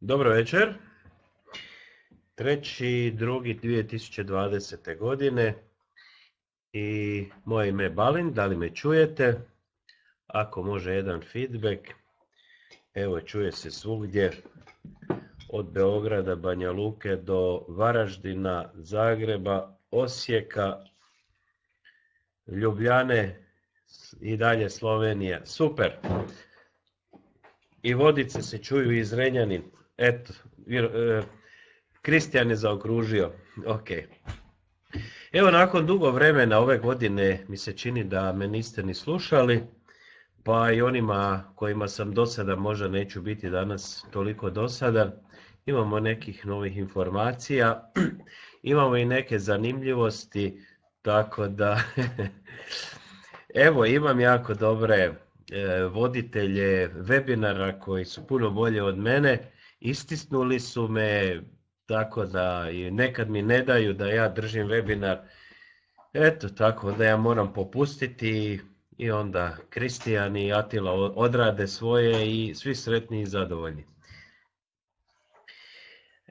Dobro večer. 3.2.2020. godine i moje ime je Balin, da li me čujete? Ako može jedan feedback, evo čuje se svugdje od Beograda, Banja Luke do Varaždina, Zagreba, Osijeka, Ljubljane i dalje Slovenija. Super! I vodice se čuju iz Renjanin. Eto, e, Kristijan je zaokružio. Ok. Evo, nakon dugo vremena ove godine mi se čini da me niste ni slušali, pa i onima kojima sam sada možda neću biti danas toliko sada. imamo nekih novih informacija, imamo i neke zanimljivosti, tako da... Evo, imam jako dobre e, voditelje webinara koji su puno bolje od mene istisnuli su me, tako da nekad mi ne daju da ja držim webinar. Eto tako, da ja moram popustiti i onda Kristijan i Atila odrade svoje i svi sretni i zadovoljni.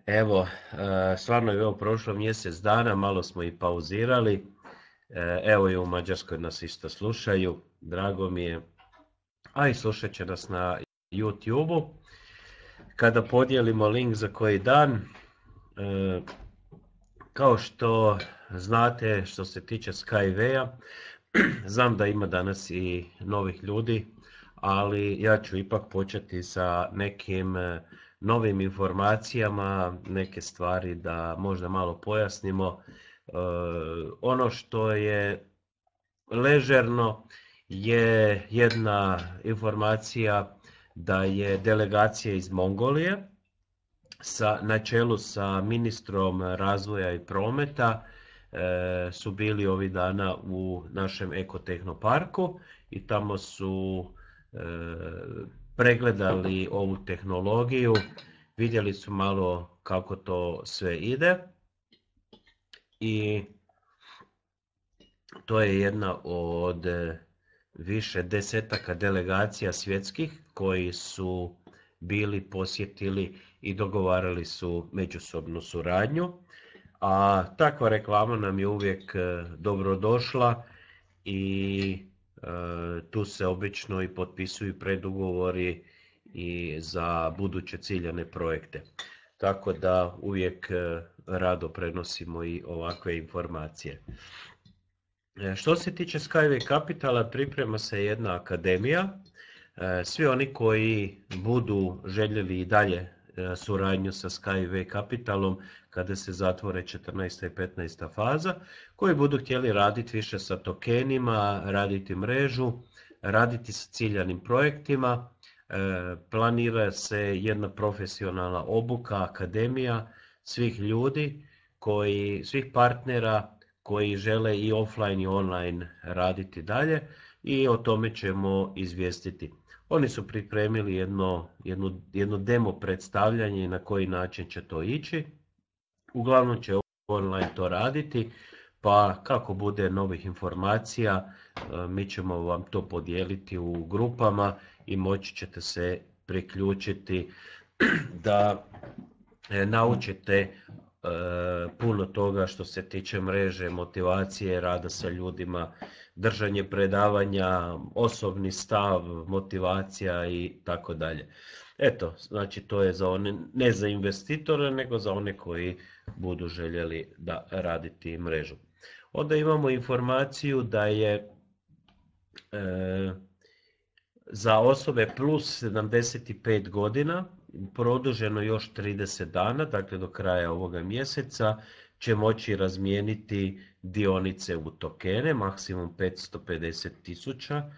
Evo, e, stvarno je ovo prošlo mjesec dana, malo smo i pauzirali. E, evo i u Mađarskoj nas isto slušaju, drago mi je. A i slušat će nas na YouTube-u kada podijelimo link za koji dan. E, kao što znate što se tiče Skyway-a, znam da ima danas i novih ljudi, ali ja ću ipak početi sa nekim e, novim informacijama, neke stvari da možda malo pojasnimo. E, ono što je ležerno je jedna informacija da je delegacija iz Mongolije sa, na čelu sa ministrom razvoja i prometa e, su bili ovih dana u našem ekotehnoparku i tamo su e, pregledali ovu tehnologiju, vidjeli su malo kako to sve ide i to je jedna od više desetaka delegacija svjetskih koji su bili posjetili i dogovarali su međusobnu suradnju. A takva reklama nam je uvijek e, dobrodošla i e, tu se obično i potpisuju predugovori i za buduće ciljane projekte. Tako da uvijek e, rado prenosimo i ovakve informacije. E, što se tiče Skyway Capitala, priprema se jedna akademija. E, svi oni koji budu željeli i dalje e, suradnju sa Skyway Capitalom kada se zatvore 14. i 15. faza, koji budu htjeli raditi više sa tokenima, raditi mrežu, raditi sa ciljanim projektima. Planira se jedna profesionalna obuka, akademija svih ljudi, koji, svih partnera koji žele i offline i online raditi dalje i o tome ćemo izvijestiti. Oni su pripremili jedno, jedno, jedno demo predstavljanje na koji način će to ići. Uglavnom će online to raditi, pa kako bude novih informacija, e, mi ćemo vam to podijeliti u grupama i moći ćete se priključiti da e, naučite E, puno toga što se tiče mreže, motivacije, rada sa ljudima, držanje predavanja, osobni stav, motivacija i tako dalje. Eto, znači to je za one, ne za investitore, nego za one koji budu željeli da raditi mrežu. Onda imamo informaciju da je e, za osobe plus 75 godina produženo još 30 dana, dakle do kraja ovoga mjeseca, će moći razmijeniti dionice u tokene, maksimum 550 tisuća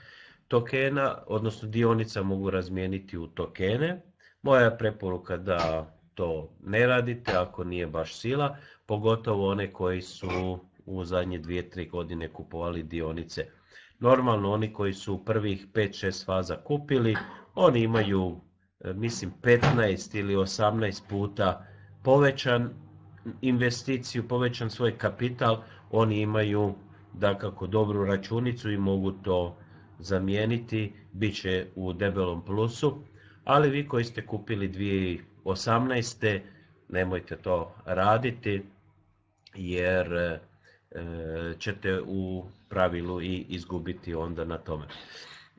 tokena, odnosno dionica mogu razmijeniti u tokene. Moja je preporuka da to ne radite ako nije baš sila, pogotovo one koji su u zadnje 2-3 godine kupovali dionice. Normalno oni koji su prvih 5-6 faza kupili, oni imaju E, mislim 15 ili 18 puta povećan investiciju, povećan svoj kapital, oni imaju kako dobru računicu i mogu to zamijeniti, bit će u debelom plusu, ali vi koji ste kupili 2018. nemojte to raditi jer e, e, ćete u pravilu i izgubiti onda na tome.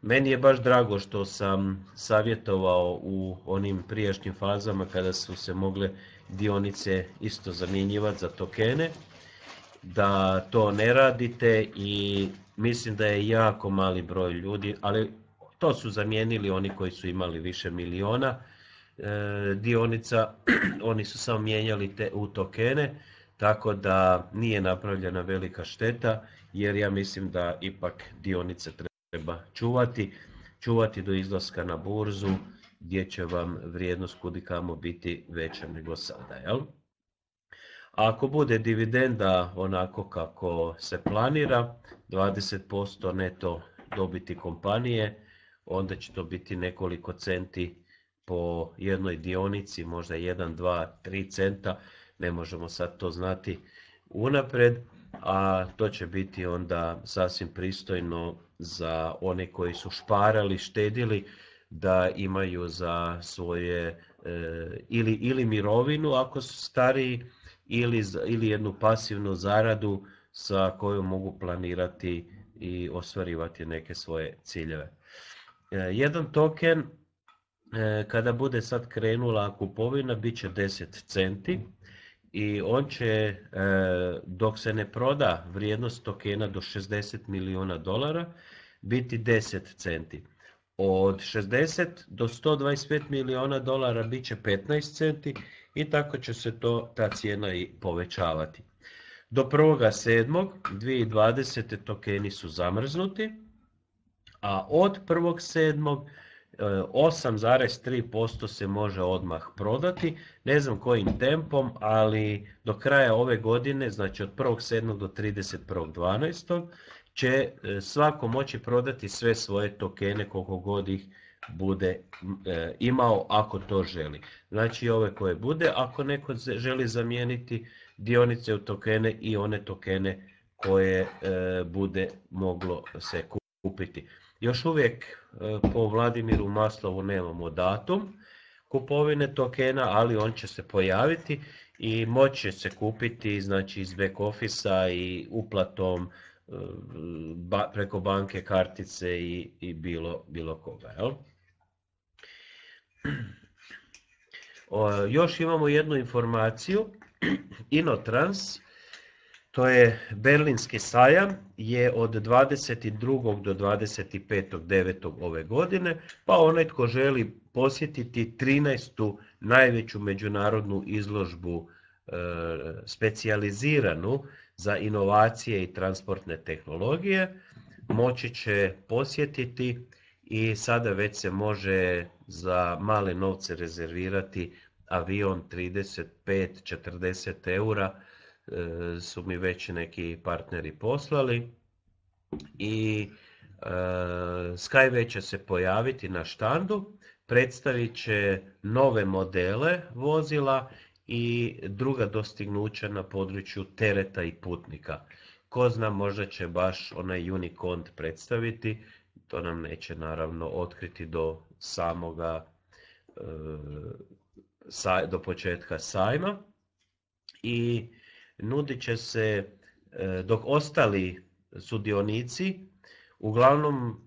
Meni je baš drago što sam savjetovao u onim prijašnjim fazama kada su se mogle dionice isto zamjenjivati za tokene, da to ne radite i mislim da je jako mali broj ljudi, ali to su zamijenili oni koji su imali više miliona e, dionica, oni su samo mijenjali te u tokene, tako da nije napravljena velika šteta jer ja mislim da ipak dionice treba treba čuvati, čuvati do izlaska na burzu gdje će vam vrijednost kudikamo biti veća nego sada. Jel? ako bude dividenda onako kako se planira, 20% neto dobiti kompanije, onda će to biti nekoliko centi po jednoj dionici, možda 1, 2, 3 centa, ne možemo sad to znati unapred, a to će biti onda sasvim pristojno za one koji su šparali, štedili, da imaju za svoje e, ili, ili mirovinu ako su stariji ili, ili jednu pasivnu zaradu sa kojom mogu planirati i ostvarivati neke svoje ciljeve. E, jedan token e, kada bude sad krenula kupovina bit će 10 centi i on će, e, dok se ne proda vrijednost tokena do 60 milijuna dolara, biti 10 centi. Od 60 do 125 milijuna dolara bit će 15 centi i tako će se to, ta cijena i povećavati. Do 2020. tokeni su zamrznuti, a od 1.7. 8,3% se može odmah prodati, ne znam kojim tempom, ali do kraja ove godine, znači od 1.7. do 31.12. će e, svako moći prodati sve svoje tokene koliko god ih bude e, imao ako to želi. Znači ove koje bude, ako neko želi zamijeniti dionice u tokene i one tokene koje e, bude moglo se kupiti. Još uvijek e, po Vladimiru Maslovu nemamo datum kupovine tokena, ali on će se pojaviti i moće se kupiti znači, iz back office i uplatom e, preko banke, kartice i, i bilo, bilo koga. Jel? još imamo jednu informaciju. Inotrans to je Berlinski sajam je od 22. do 25.9. ove godine, pa onaj tko želi posjetiti 13. najveću međunarodnu izložbu e, specijaliziranu za inovacije i transportne tehnologije moći će posjetiti i sada već se može za male novce rezervirati avion 35-40 eura E, su mi već neki partneri poslali i e, Skyway će se pojaviti na štandu, predstavit će nove modele vozila i druga dostignuća na području tereta i putnika. Ko zna, možda će baš onaj Unicont predstaviti, to nam neće naravno otkriti do samoga e, do početka sajma i nudit će se e, dok ostali sudionici uglavnom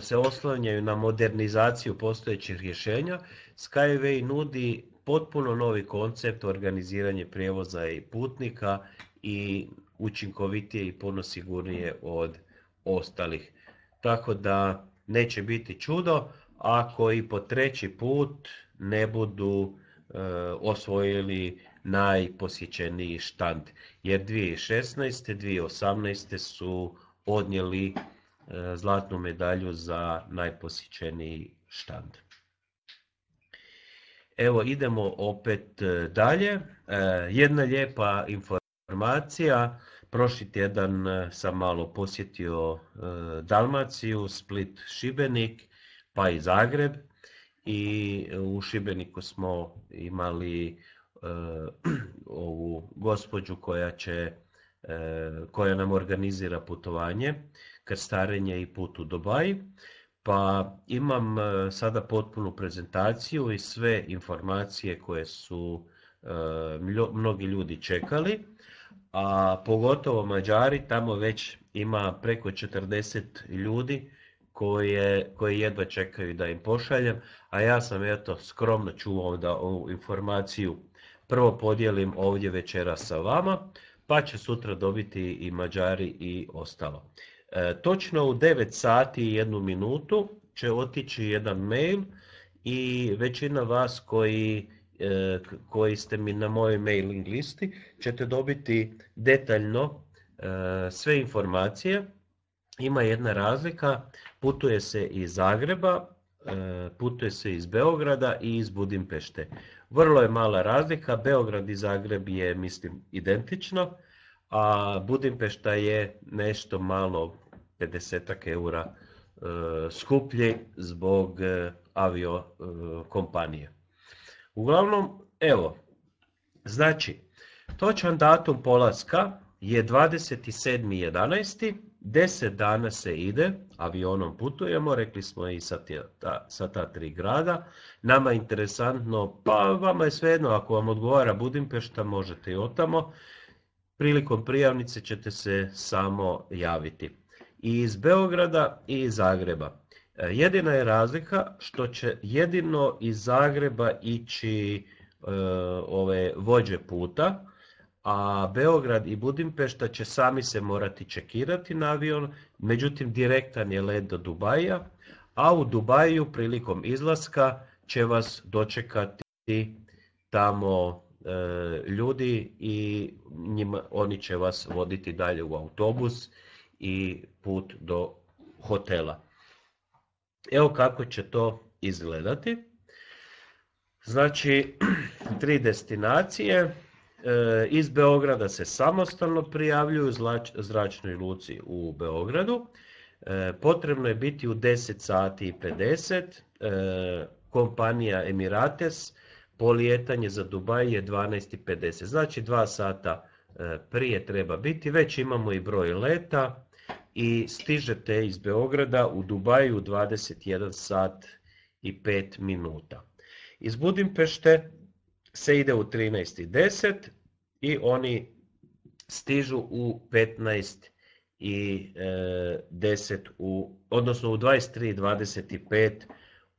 se oslanjaju na modernizaciju postojećih rješenja, Skyway nudi potpuno novi koncept organiziranje prijevoza i putnika i učinkovitije i puno sigurnije od ostalih. Tako da neće biti čudo ako i po treći put ne budu e, osvojili najposjećeniji štand. Jer 2016. 2018. su odnijeli e, zlatnu medalju za najposjećeniji štand. Evo idemo opet e, dalje. E, jedna lijepa informacija. Prošli tjedan sam malo posjetio Dalmaciju, Split, Šibenik, pa i Zagreb. I u Šibeniku smo imali Eh, ovu gospođu koja će eh, koja nam organizira putovanje, krstarenje i put u Dubaj. Pa imam eh, sada potpunu prezentaciju i sve informacije koje su mnogi ljudi čekali, a pogotovo Mađari, tamo već ima preko 40 ljudi koji jedva čekaju da im pošaljem, a ja sam eto skromno čuvao da ovu informaciju prvo podijelim ovdje večera sa vama, pa će sutra dobiti i Mađari i ostalo. E, točno u 9 sati i jednu minutu će otići jedan mail i većina vas koji e, koji ste mi na mojoj mailing listi ćete dobiti detaljno e, sve informacije. Ima jedna razlika, putuje se iz Zagreba, putuje se iz Beograda i iz Budimpešte. Vrlo je mala razlika, Beograd i Zagreb je, mislim, identično, a Budimpešta je nešto malo 50 eura e, skuplji zbog e, avio e, kompanije. Uglavnom, evo, znači, točan datum polaska je 27.11. Deset dana se ide, avionom putujemo, rekli smo i sa, ta, sa tri grada. Nama je interesantno, pa vama je svejedno, ako vam odgovara Budimpešta možete i otamo. Prilikom prijavnice ćete se samo javiti. I iz Beograda i iz Zagreba. E, jedina je razlika što će jedino iz Zagreba ići e, ove vođe puta, a Beograd i Budimpešta će sami se morati čekirati na avion, međutim direktan je let do Dubaja, a u Dubaju prilikom izlaska će vas dočekati tamo e, ljudi i njima, oni će vas voditi dalje u autobus i put do hotela. Evo kako će to izgledati. Znači, tri destinacije, E, iz Beograda se samostalno prijavljuju zračnoj luci u Beogradu. E, potrebno je biti u 10 sati i 50. E, kompanija Emirates polijetanje za Dubaj je i 12.50. Znači dva sata prije treba biti. Već imamo i broj leta i stižete iz Beograda u Dubaju 21 sat i 5 minuta. Iz Budimpešte se ide u 13.10 i oni stižu u 15 i e, odnosno u 23.25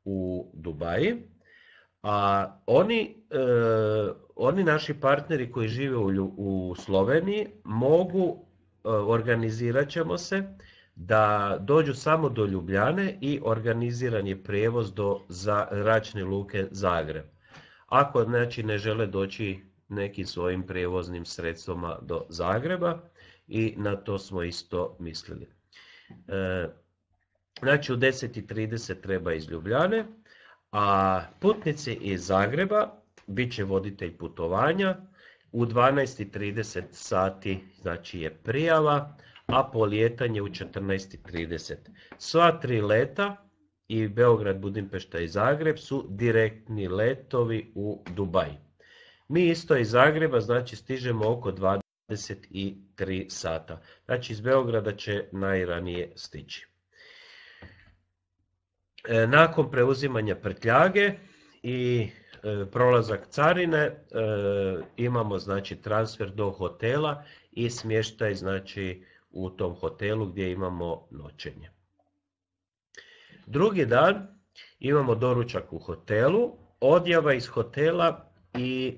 u Dubaji. A oni, e, oni naši partneri koji žive u Sloveniji mogu, e, organizirat ćemo se, da dođu samo do Ljubljane i organiziran je prijevoz do zračne luke Zagreb ako znači ne žele doći nekim svojim prijevoznim sredstvoma do Zagreba i na to smo isto mislili. E, znači u 10.30 treba iz Ljubljane, a putnici iz Zagreba bit će voditelj putovanja. U 12.30 sati znači je prijava, a polijetanje u 14.30. Sva tri leta i Beograd, Budimpešta i Zagreb su direktni letovi u Dubaj. Mi isto iz Zagreba znači stižemo oko 23 sata. Znači iz Beograda će najranije stići. E, nakon preuzimanja prtljage i e, prolazak carine e, imamo znači transfer do hotela i smještaj znači u tom hotelu gdje imamo noćenje. Drugi dan imamo doručak u hotelu, odjava iz hotela i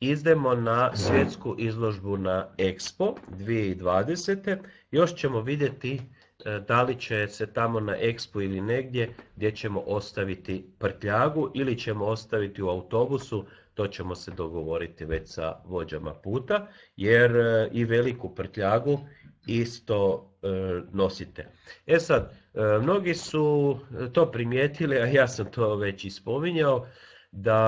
izdemo na svjetsku izložbu na Expo 2020. Još ćemo vidjeti e, da li će se tamo na Expo ili negdje gdje ćemo ostaviti prtljagu ili ćemo ostaviti u autobusu, to ćemo se dogovoriti već sa vođama puta, jer e, i veliku prtljagu isto e, nosite. E sad, e, mnogi su to primijetili, a ja sam to već ispominjao, da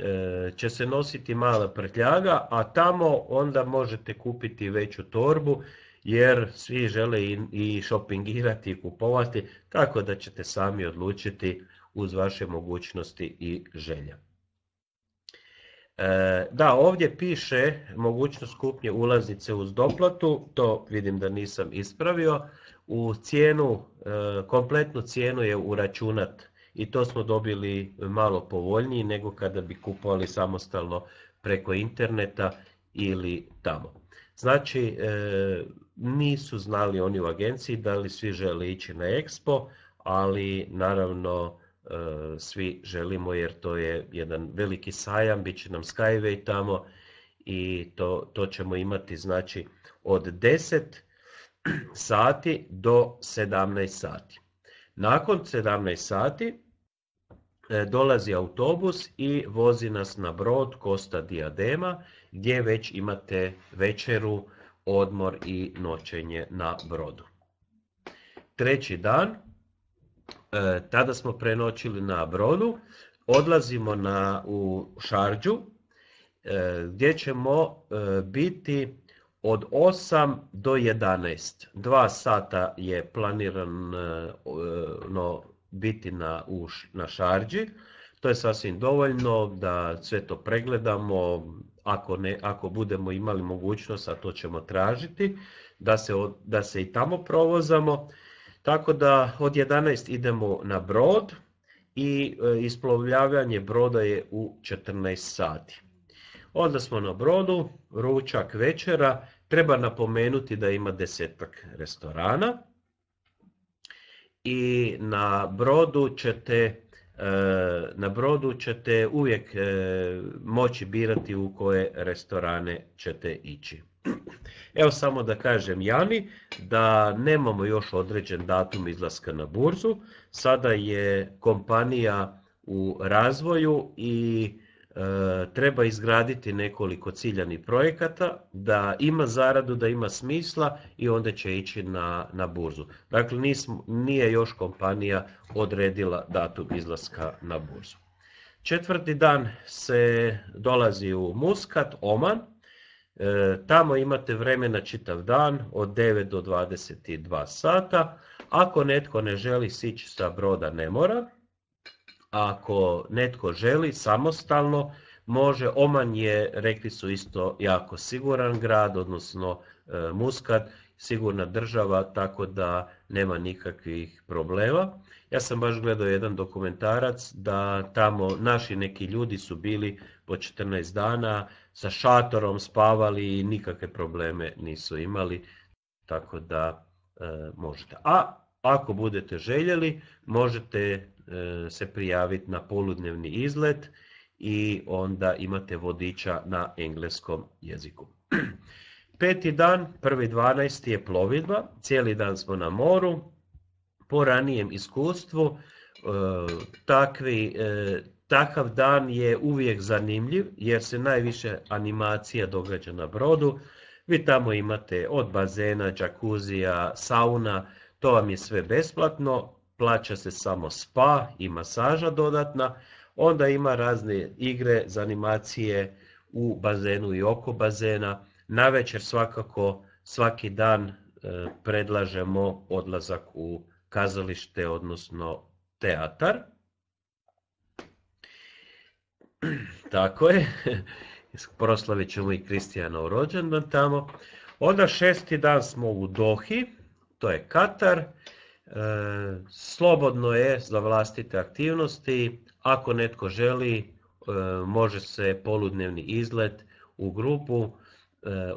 e, će se nositi mala prtljaga, a tamo onda možete kupiti veću torbu, jer svi žele i šopingirati i kupovati, tako da ćete sami odlučiti uz vaše mogućnosti i želja. E, da, ovdje piše mogućnost kupnje ulaznice uz doplatu, to vidim da nisam ispravio. U cijenu, e, kompletnu cijenu je uračunat i to smo dobili malo povoljniji nego kada bi kupovali samostalno preko interneta ili tamo. Znači, e, nisu znali oni u agenciji da li svi žele ići na Expo, ali naravno Eh, svi želimo jer to je jedan veliki sajam, bit će nam Skyway tamo i to, to ćemo imati znači od 10 sati do 17 sati. Nakon 17 sati eh, dolazi autobus i vozi nas na brod Kosta Diadema gdje već imate večeru, odmor i noćenje na brodu. Treći dan E, tada smo prenoćili na brodu, odlazimo na, u Šarđu e, gdje ćemo e, biti od 8 do 11. Dva sata je planirano biti na, u, na Šarđi. To je sasvim dovoljno da sve to pregledamo, ako, ne, ako budemo imali mogućnost, a to ćemo tražiti, da se, da se i tamo provozamo. Tako da od 11 idemo na brod i e, isplovljavanje broda je u 14 sati. Onda smo na brodu, ručak večera, treba napomenuti da ima desetak restorana i na brodu ćete e, na brodu ćete uvijek e, moći birati u koje restorane ćete ići. Evo samo da kažem Jani da nemamo još određen datum izlaska na burzu. Sada je kompanija u razvoju i e, treba izgraditi nekoliko ciljanih projekata da ima zaradu, da ima smisla i onda će ići na, na burzu. Dakle, nismo, nije još kompanija odredila datum izlaska na burzu. Četvrti dan se dolazi u Muskat, Oman E, tamo imate vremena čitav dan od 9 do 22 sata. Ako netko ne želi sići sa broda ne mora. Ako netko želi samostalno može, Oman je, rekli su isto, jako siguran grad, odnosno e, Muskat, sigurna država, tako da nema nikakvih problema. Ja sam baš gledao jedan dokumentarac da tamo naši neki ljudi su bili po 14 dana, sa šatorom spavali i nikakve probleme nisu imali, tako da e, možete. A ako budete željeli, možete e, se prijaviti na poludnevni izlet i onda imate vodiča na engleskom jeziku. Peti dan, prvi 12. je plovidba, cijeli dan smo na moru, po ranijem iskustvu e, takvi Takav dan je uvijek zanimljiv jer se najviše animacija događa na brodu. Vi tamo imate od bazena, džakuzija, sauna, to vam je sve besplatno, plaća se samo spa i masaža dodatna, onda ima razne igre za animacije u bazenu i oko bazena. Na večer svakako svaki dan e, predlažemo odlazak u kazalište, odnosno teatar. Tako je, proslavit ćemo i Kristijanov rođendan tamo. Onda šesti dan smo u Dohi, to je Katar. E, slobodno je za vlastite aktivnosti. Ako netko želi, e, može se poludnevni izlet u grupu e,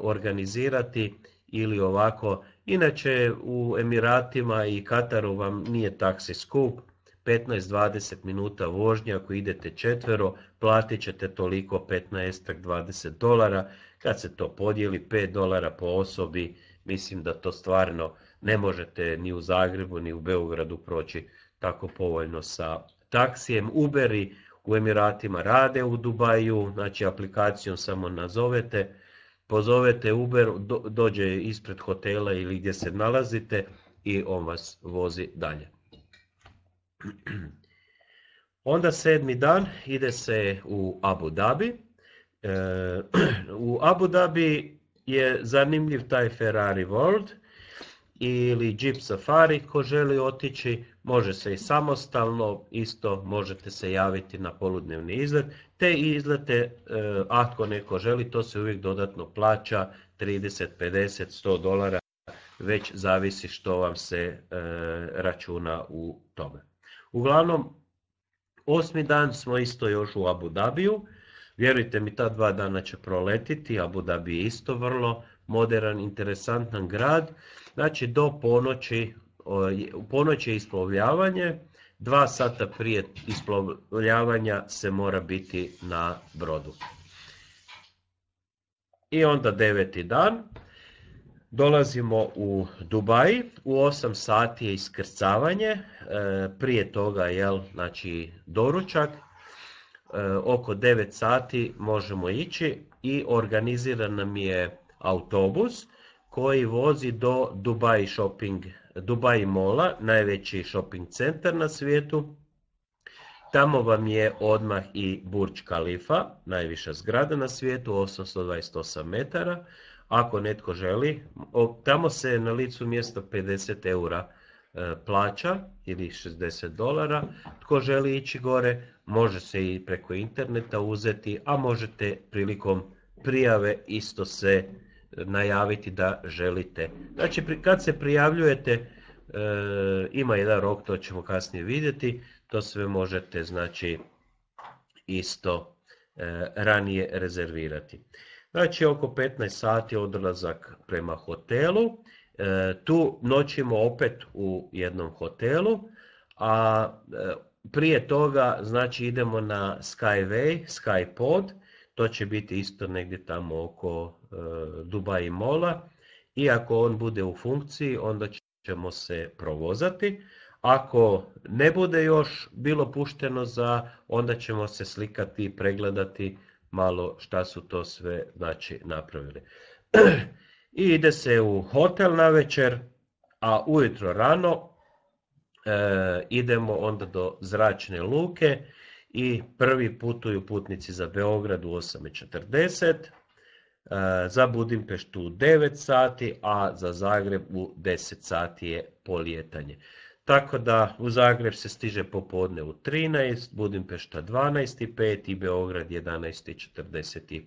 organizirati ili ovako. Inače u Emiratima i Kataru vam nije taksi skup, 15-20 minuta vožnje ako idete četvero, platit ćete toliko 15-20 dolara, kad se to podijeli 5 dolara po osobi, mislim da to stvarno ne možete ni u Zagrebu ni u Beogradu proći tako povoljno sa taksijem. Uberi u Emiratima rade u Dubaju, znači aplikacijom samo nazovete, pozovete Uber, dođe ispred hotela ili gdje se nalazite i on vas vozi dalje. Onda sedmi dan ide se u Abu Dhabi. E, u Abu Dhabi je zanimljiv taj Ferrari World ili Jeep Safari ko želi otići, može se i samostalno, isto možete se javiti na poludnevni izlet. Te izlete, e, ako neko želi, to se uvijek dodatno plaća 30, 50, 100 dolara, već zavisi što vam se e, računa u tome. Uglavnom, Osmi dan smo isto još u Abu Dhabiju, Vjerujte mi, ta dva dana će proletiti. Abu Dhabi je isto vrlo modern, interesantan grad. Znači, do ponoći, u ponoći je isplovljavanje. Dva sata prije isplovljavanja se mora biti na brodu. I onda deveti dan, Dolazimo u Dubaj, u 8 sati je iskrcavanje, e, prije toga jel, znači doručak, e, oko 9 sati možemo ići i organiziran nam je autobus koji vozi do Dubai shopping, Dubai Mola, najveći shopping centar na svijetu. Tamo vam je odmah i Burj Khalifa, najviša zgrada na svijetu, 828 metara ako netko želi. Tamo se na licu mjesta 50 eura e, plaća ili 60 dolara. Tko želi ići gore, može se i preko interneta uzeti, a možete prilikom prijave isto se e, najaviti da želite. Znači, kad se prijavljujete, e, ima jedan rok, to ćemo kasnije vidjeti, to sve možete znači isto ranije rezervirati. Znači oko 15 sati odlazak prema hotelu. E, tu noćimo opet u jednom hotelu, a e, prije toga znači idemo na Skyway, Skypod, to će biti isto negdje tamo oko e, Dubai Mola i ako on bude u funkciji onda ćemo se provozati. Ako ne bude još bilo pušteno za, onda ćemo se slikati i pregledati malo šta su to sve znači, napravili. I ide se u hotel na večer, a ujutro rano e, idemo onda do zračne luke i prvi putuju putnici za Beograd u 8.40, e, za Budimpeštu u 9 sati, a za Zagreb u 10 sati je polijetanje. Tako da u Zagreb se stiže popodne u 13, Budimpešta 12.5 i Beograd 11.45.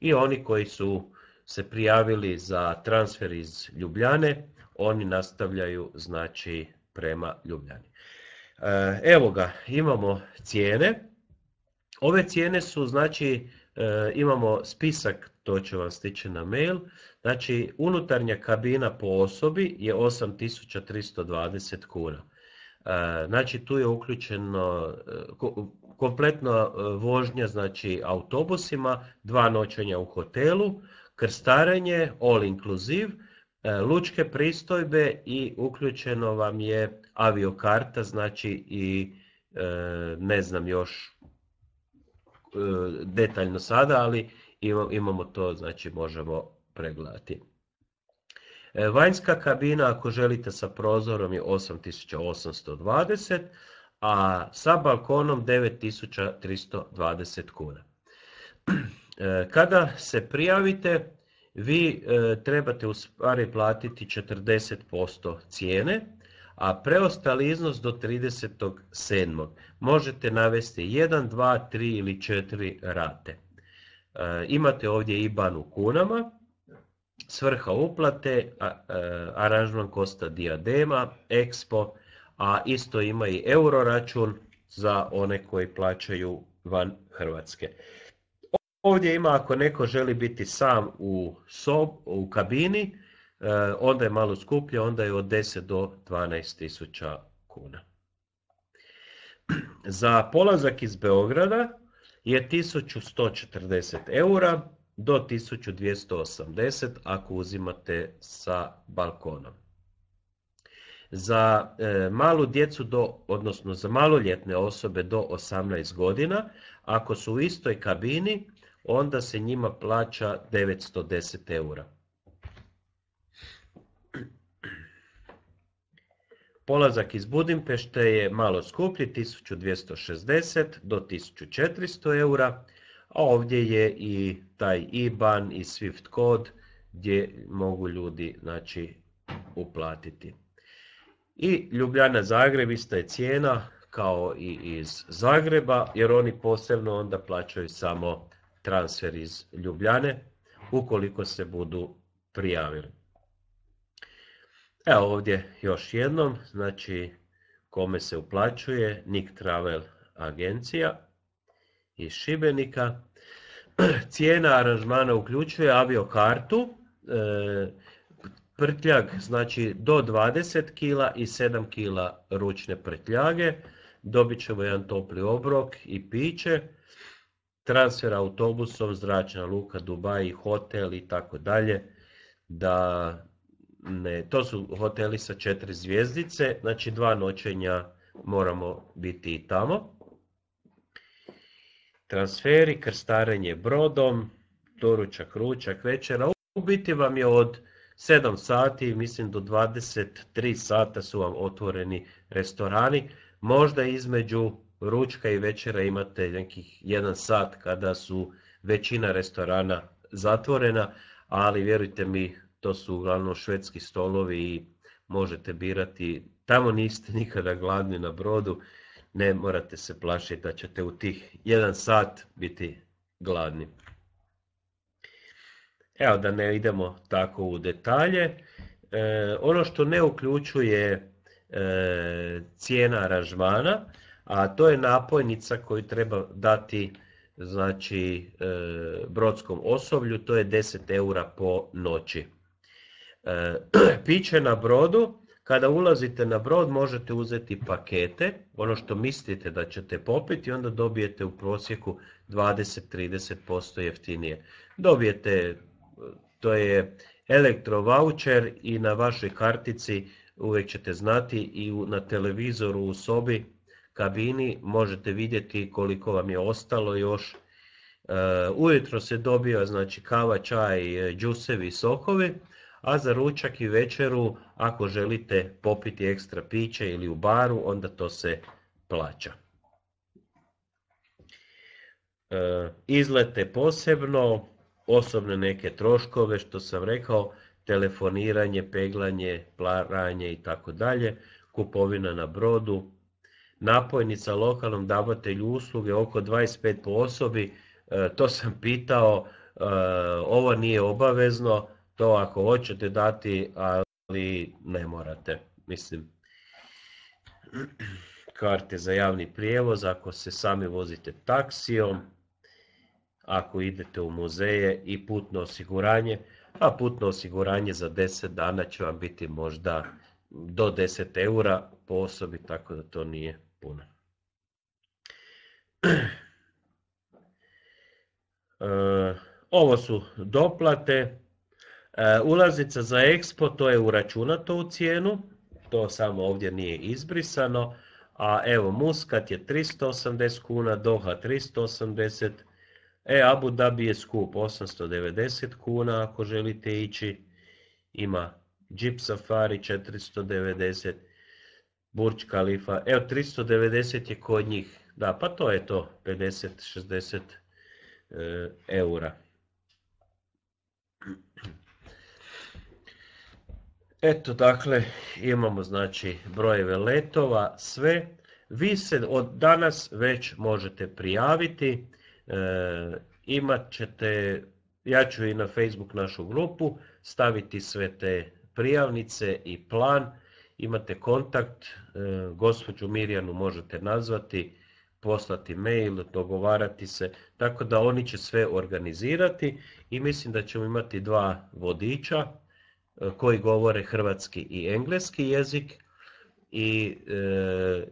I oni koji su se prijavili za transfer iz Ljubljane, oni nastavljaju znači prema Ljubljani. E, evo ga, imamo cijene. Ove cijene su znači e, imamo spisak, to će vam stići na mail, Znači, unutarnja kabina po osobi je 8320 kuna. E, znači, tu je uključeno e, kompletno e, vožnja znači, autobusima, dva noćenja u hotelu, krstarenje, all inclusive, lučke pristojbe i uključeno vam je aviokarta, znači i ne znam još detaljno sada, ali imamo to, znači možemo pregledati. E, vanjska kabina ako želite sa prozorom je 8820, a sa balkonom 9320 kuna. E, kada se prijavite, vi e, trebate u stvari platiti 40% cijene, a preostali iznos do 37. Možete navesti 1, 2, 3 ili 4 rate. Imate ovdje IBAN u kunama, svrha uplate, e, aranžman Kosta Diadema, Expo, a isto ima i euro račun za one koji plaćaju van Hrvatske. Ovdje ima ako neko želi biti sam u, sob, u kabini, e, onda je malo skuplje, onda je od 10 do 12 tisuća kuna. Za polazak iz Beograda je 1140 eura, do 1280 ako uzimate sa balkonom. Za e, malu djecu do, odnosno za maloljetne osobe do 18 godina, ako su u istoj kabini, onda se njima plaća 910 eura. Polazak iz Budimpešte je malo skuplji, 1260 do 1400 eura, a ovdje je i taj IBAN i SWIFT kod gdje mogu ljudi znači, uplatiti. I Ljubljana Zagreb ista je cijena kao i iz Zagreba jer oni posebno onda plaćaju samo transfer iz Ljubljane ukoliko se budu prijavili. Evo ovdje još jednom, znači kome se uplaćuje, Nick Travel agencija iz Šibenika. Cijena aranžmana uključuje aviokartu, e, prtljag znači do 20 kg i 7 kg ručne prtljage. Dobit ćemo jedan topli obrok i piće. Transfer autobusom, zračna luka, Dubai, hotel i tako dalje. Da ne, to su hoteli sa četiri zvijezdice, znači dva noćenja moramo biti i tamo transferi, krstarenje brodom, doručak, ručak, večera. U biti vam je od 7 sati, mislim do 23 sata su vam otvoreni restorani. Možda između ručka i večera imate nekih 1 sat kada su većina restorana zatvorena, ali vjerujte mi, to su uglavnom švedski stolovi i možete birati. Tamo niste nikada gladni na brodu ne morate se plašiti da ćete u tih jedan sat biti gladni. Evo da ne idemo tako u detalje. E, ono što ne uključuje e, cijena aranžmana, a to je napojnica koju treba dati znači e, brodskom osoblju, to je 10 eura po noći. E, piće na brodu kada ulazite na brod možete uzeti pakete, ono što mislite da ćete popiti, onda dobijete u prosjeku 20-30% jeftinije. Dobijete, to je voucher i na vašoj kartici uvijek ćete znati i na televizoru u sobi kabini možete vidjeti koliko vam je ostalo još. E, ujutro se dobija znači kava, čaj, e, džusevi, sokovi a za ručak i večeru ako želite popiti ekstra piće ili u baru, onda to se plaća. E, izlete posebno, osobne neke troškove, što sam rekao, telefoniranje, peglanje, plaranje i tako dalje, kupovina na brodu, napojnica lokalnom davatelju usluge oko 25 po osobi, e, to sam pitao, e, ovo nije obavezno, to ako hoćete dati, ali ne morate. Mislim, karte za javni prijevoz, ako se sami vozite taksijom, ako idete u muzeje i putno osiguranje, a putno osiguranje za 10 dana će vam biti možda do 10 eura po osobi, tako da to nije puno. E, ovo su doplate, E, Ulazica za Expo, to je uračunato u cijenu, to samo ovdje nije izbrisano, a evo Muskat je 380 kuna, Doha 380, e Abu Dhabi je skup 890 kuna ako želite ići, ima Jeep Safari 490, Burj Khalifa, evo 390 je kod njih, da pa to je to, 50-60 e, eura. Eto, dakle, imamo znači brojeve letova, sve. Vi se od danas već možete prijaviti, e, imat ćete, ja ću i na Facebook našu grupu staviti sve te prijavnice i plan. Imate kontakt, e, gospođu Mirjanu možete nazvati, poslati mail, dogovarati se, tako da oni će sve organizirati i mislim da ćemo imati dva vodiča E, koji govore hrvatski i engleski jezik i e,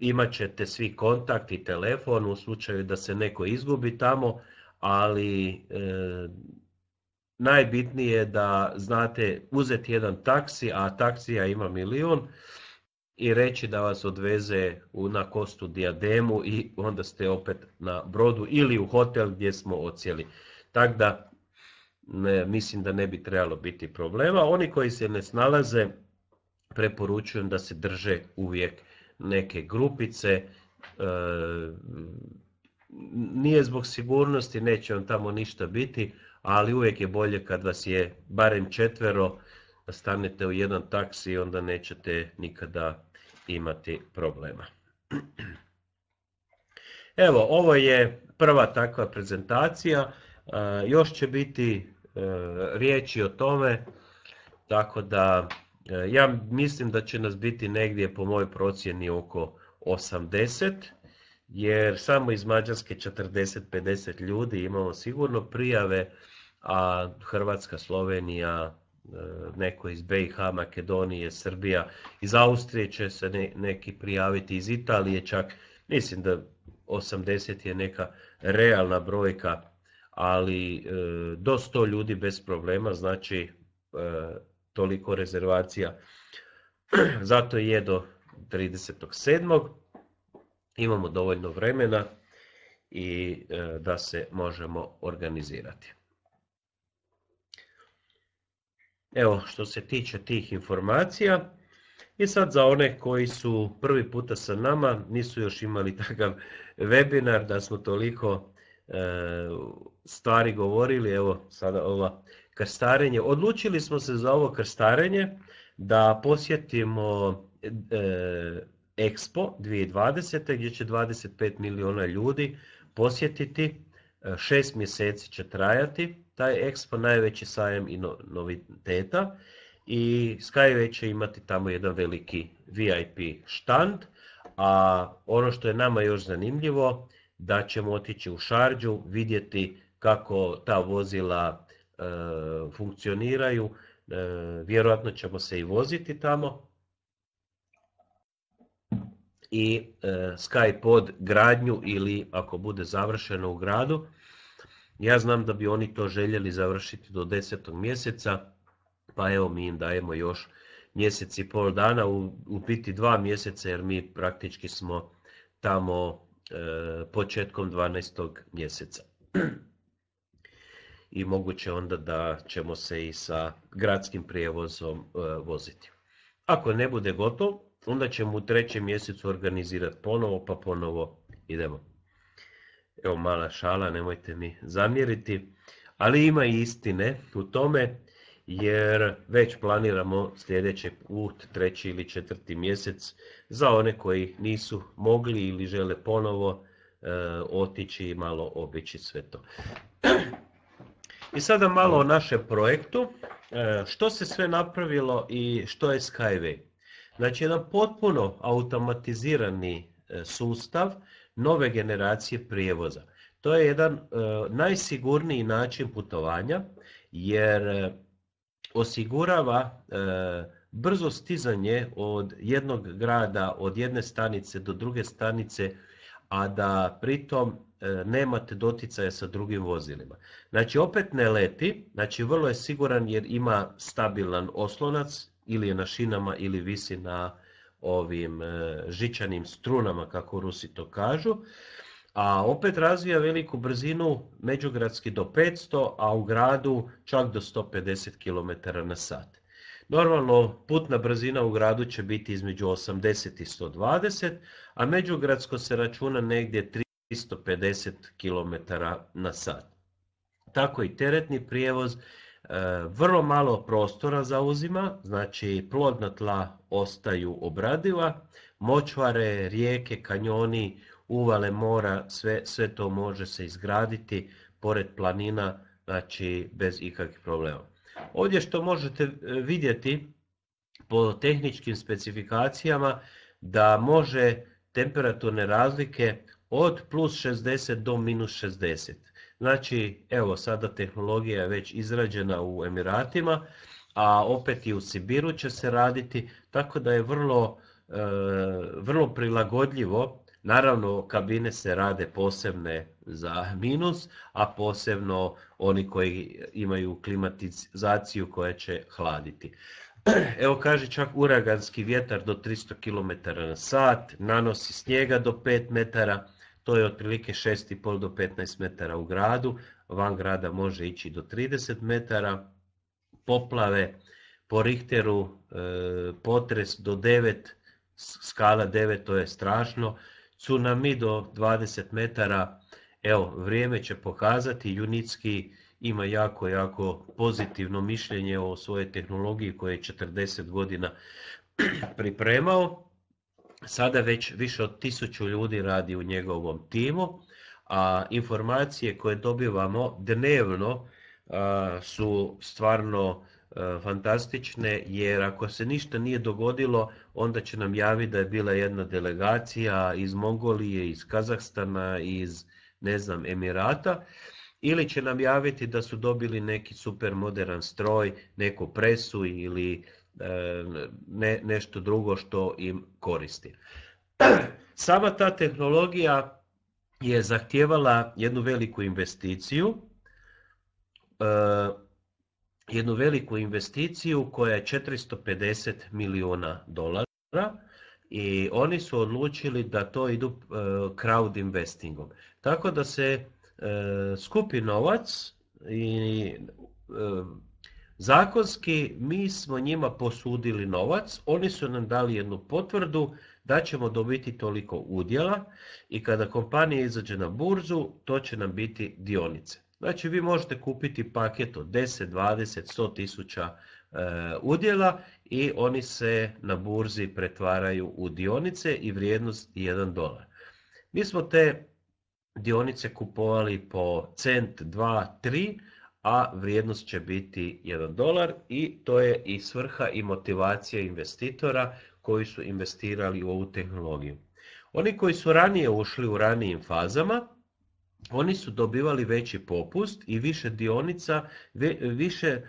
imat ćete svi kontakt i telefon u slučaju da se neko izgubi tamo, ali e, najbitnije je da znate uzeti jedan taksi, a taksija ima milion, i reći da vas odveze u, na kostu diademu i onda ste opet na brodu ili u hotel gdje smo ocijeli. Tako da mislim da ne bi trebalo biti problema. Oni koji se ne snalaze, preporučujem da se drže uvijek neke grupice. E, nije zbog sigurnosti, neće vam tamo ništa biti, ali uvijek je bolje kad vas je barem četvero, stanete u jedan taksi i onda nećete nikada imati problema. Evo, ovo je prva takva prezentacija. E, još će biti E, riječi o tome, tako da e, ja mislim da će nas biti negdje po mojoj procjeni oko 80, jer samo iz Mađarske 40-50 ljudi imamo sigurno prijave, a Hrvatska, Slovenija, e, neko iz BiH, Makedonije, Srbija, iz Austrije će se neki prijaviti, iz Italije čak, mislim da 80 je neka realna brojka ali e, do 100 ljudi bez problema, znači e, toliko rezervacija. Zato je do 37. imamo dovoljno vremena i e, da se možemo organizirati. Evo što se tiče tih informacija i sad za one koji su prvi puta sa nama, nisu još imali takav webinar da smo toliko E, stvari govorili, evo sada ova krstarenje. Odlučili smo se za ovo krstarenje da posjetimo e, Expo 2020. gdje će 25 miliona ljudi posjetiti. E, šest mjeseci će trajati taj Expo, najveći sajem i noviteta. I Skyway će imati tamo jedan veliki VIP štand. A ono što je nama još zanimljivo da ćemo otići u Šarđu, vidjeti kako ta vozila e, funkcioniraju. E, vjerojatno ćemo se i voziti tamo. I e, Skypod gradnju ili ako bude završeno u gradu. Ja znam da bi oni to željeli završiti do 10. mjeseca, pa evo mi im dajemo još mjesec i pol dana, u biti dva mjeseca jer mi praktički smo tamo E, početkom 12. mjeseca. I moguće onda da ćemo se i sa gradskim prijevozom e, voziti. Ako ne bude gotov, onda ćemo u trećem mjesecu organizirati ponovo, pa ponovo idemo. Evo mala šala, nemojte mi zamjeriti. Ali ima i istine u tome jer već planiramo sljedeći put, treći ili četvrti mjesec, za one koji nisu mogli ili žele ponovo e, otići i malo obići sve to. I sada malo o našem projektu, e, što se sve napravilo i što je Skyway. Znači jedan potpuno automatizirani e, sustav nove generacije prijevoza. To je jedan najsigurniji način putovanja jer osigurava e, brzo stizanje od jednog grada, od jedne stanice do druge stanice, a da pritom e, nemate doticaja sa drugim vozilima. Znači opet ne leti, znači vrlo je siguran jer ima stabilan oslonac ili je na šinama ili visi na ovim e, žičanim strunama kako Rusi to kažu a opet razvija veliku brzinu međugradski do 500, a u gradu čak do 150 km na sat. Normalno putna brzina u gradu će biti između 80 i 120, a međugradsko se računa negdje 350 km na sat. Tako i teretni prijevoz e, vrlo malo prostora zauzima, znači plodna tla ostaju obradiva, močvare, rijeke, kanjoni uvale mora, sve, sve to može se izgraditi pored planina, znači bez ikakvih problema. Ovdje što možete e, vidjeti po tehničkim specifikacijama da može temperaturne razlike od plus 60 do minus 60. Znači, evo, sada tehnologija je već izrađena u Emiratima, a opet i u Sibiru će se raditi, tako da je vrlo, e, vrlo prilagodljivo Naravno, kabine se rade posebne za minus, a posebno oni koji imaju klimatizaciju koja će hladiti. Evo kaže čak uraganski vjetar do 300 km na sat, nanosi snijega do 5 metara, to je otprilike 6,5 do 15 metara u gradu, van grada može ići do 30 metara, poplave po Richteru, e, potres do 9, skala 9, to je strašno, tsunami do 20 metara, evo, vrijeme će pokazati, Junitski ima jako, jako pozitivno mišljenje o svojoj tehnologiji koje je 40 godina pripremao. Sada već više od tisuću ljudi radi u njegovom timu, a informacije koje dobivamo dnevno su stvarno E, fantastične jer ako se ništa nije dogodilo onda će nam javiti da je bila jedna delegacija iz Mongolije, iz Kazahstana, iz ne znam Emirata ili će nam javiti da su dobili neki super modern stroj, neku presu ili e, ne, nešto drugo što im koristi. Sama ta tehnologija je zahtijevala jednu veliku investiciju. E, jednu veliku investiciju koja je 450 milijuna dolara i oni su odlučili da to idu e, crowd investingom. Tako da se e, skupi novac i e, zakonski mi smo njima posudili novac, oni su nam dali jednu potvrdu da ćemo dobiti toliko udjela i kada kompanija izađe na burzu to će nam biti dionice. Znači vi možete kupiti paket od 10, 20, 100 tisuća e, udjela i oni se na burzi pretvaraju u dionice i vrijednost 1 dolar. Mi smo te dionice kupovali po cent 2, 3, a vrijednost će biti 1 dolar i to je i svrha i motivacija investitora koji su investirali u ovu tehnologiju. Oni koji su ranije ušli u ranijim fazama, oni su dobivali veći popust i više dionica, više, e,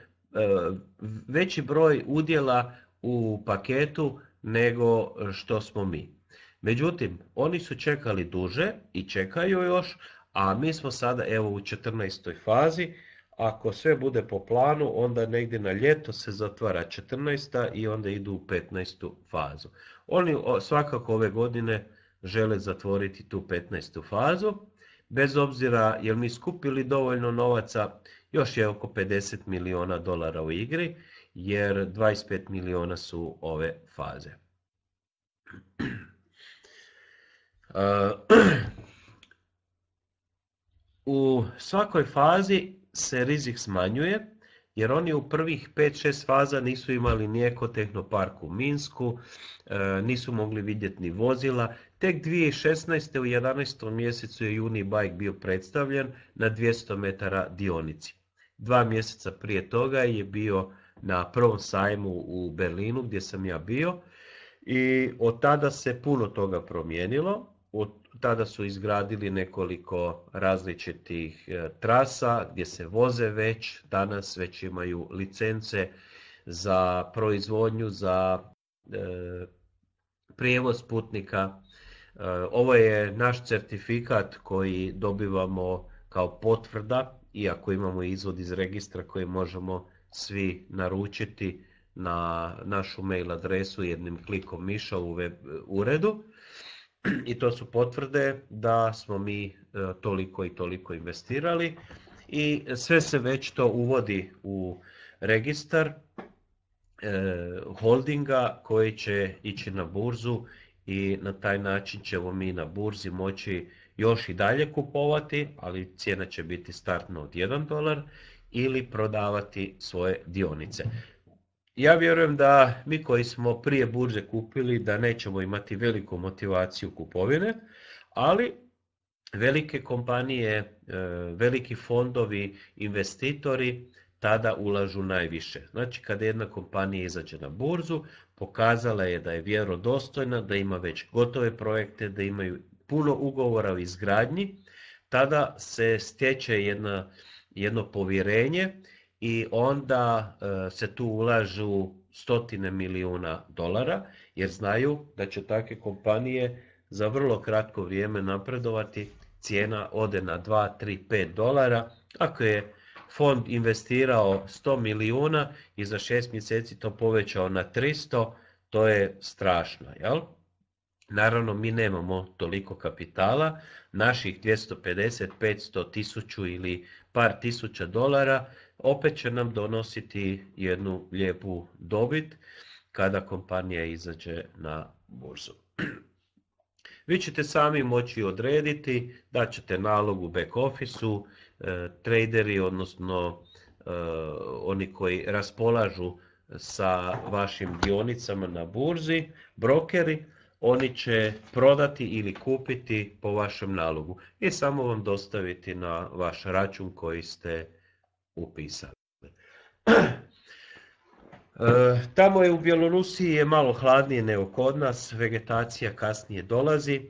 veći broj udjela u paketu nego što smo mi. Međutim, oni su čekali duže i čekaju još, a mi smo sada evo u 14. fazi. Ako sve bude po planu, onda negdje na ljeto se zatvara 14. i onda idu u 15. fazu. Oni svakako ove godine žele zatvoriti tu 15. fazu Bez obzira li mi skupili dovoljno novaca, još je oko 50 milijuna dolara u igri, jer 25 milijuna su ove faze. U svakoj fazi se rizik smanjuje, jer oni u prvih 5-6 faza nisu imali nijeko tehnopark u Minsku, e, nisu mogli vidjeti ni vozila, Tek 2016. u 11. mjesecu je Unibike bio predstavljen na 200 metara dionici. Dva mjeseca prije toga je bio na prvom sajmu u Berlinu gdje sam ja bio i od tada se puno toga promijenilo. Od tada su izgradili nekoliko različitih e, trasa gdje se voze već, danas već imaju licence za proizvodnju, za e, prijevoz putnika Eh, ovo je naš certifikat koji dobivamo kao potvrda, iako imamo izvod iz registra koji možemo svi naručiti na našu mail adresu jednim klikom miša u web eh, uredu. I to su potvrde da smo mi eh, toliko i toliko investirali i sve se već to uvodi u registar holdinga koji će ići na burzu i na taj način ćemo mi na burzi moći još i dalje kupovati, ali cijena će biti startna od 1 dolar ili prodavati svoje dionice. Ja vjerujem da mi koji smo prije burze kupili da nećemo imati veliku motivaciju kupovine, ali velike kompanije, e, veliki fondovi, investitori tada ulažu najviše. Znači, kada jedna kompanija izađe na burzu, pokazala je da je vjerodostojna, da ima već gotove projekte, da imaju puno ugovora o izgradnji, tada se stječe jedna, jedno povjerenje i onda e, se tu ulažu stotine milijuna dolara, jer znaju da će takve kompanije za vrlo kratko vrijeme napredovati, cijena ode na 2, 3, 5 dolara, ako je fond investirao 100 milijuna i za šest mjeseci to povećao na 300, to je strašno, jel? Naravno, mi nemamo toliko kapitala, naših 250, 500, tisuću ili par tisuća dolara opet će nam donositi jednu lijepu dobit kada kompanija izađe na burzu. Vi ćete sami moći odrediti daćete ćete nalog u back officeu E, traderi, odnosno e, oni koji raspolažu sa vašim dionicama na burzi, brokeri, oni će prodati ili kupiti po vašem nalogu i samo vam dostaviti na vaš račun koji ste upisali. E, tamo je u Bjelorusiji je malo hladnije nego kod nas, vegetacija kasnije dolazi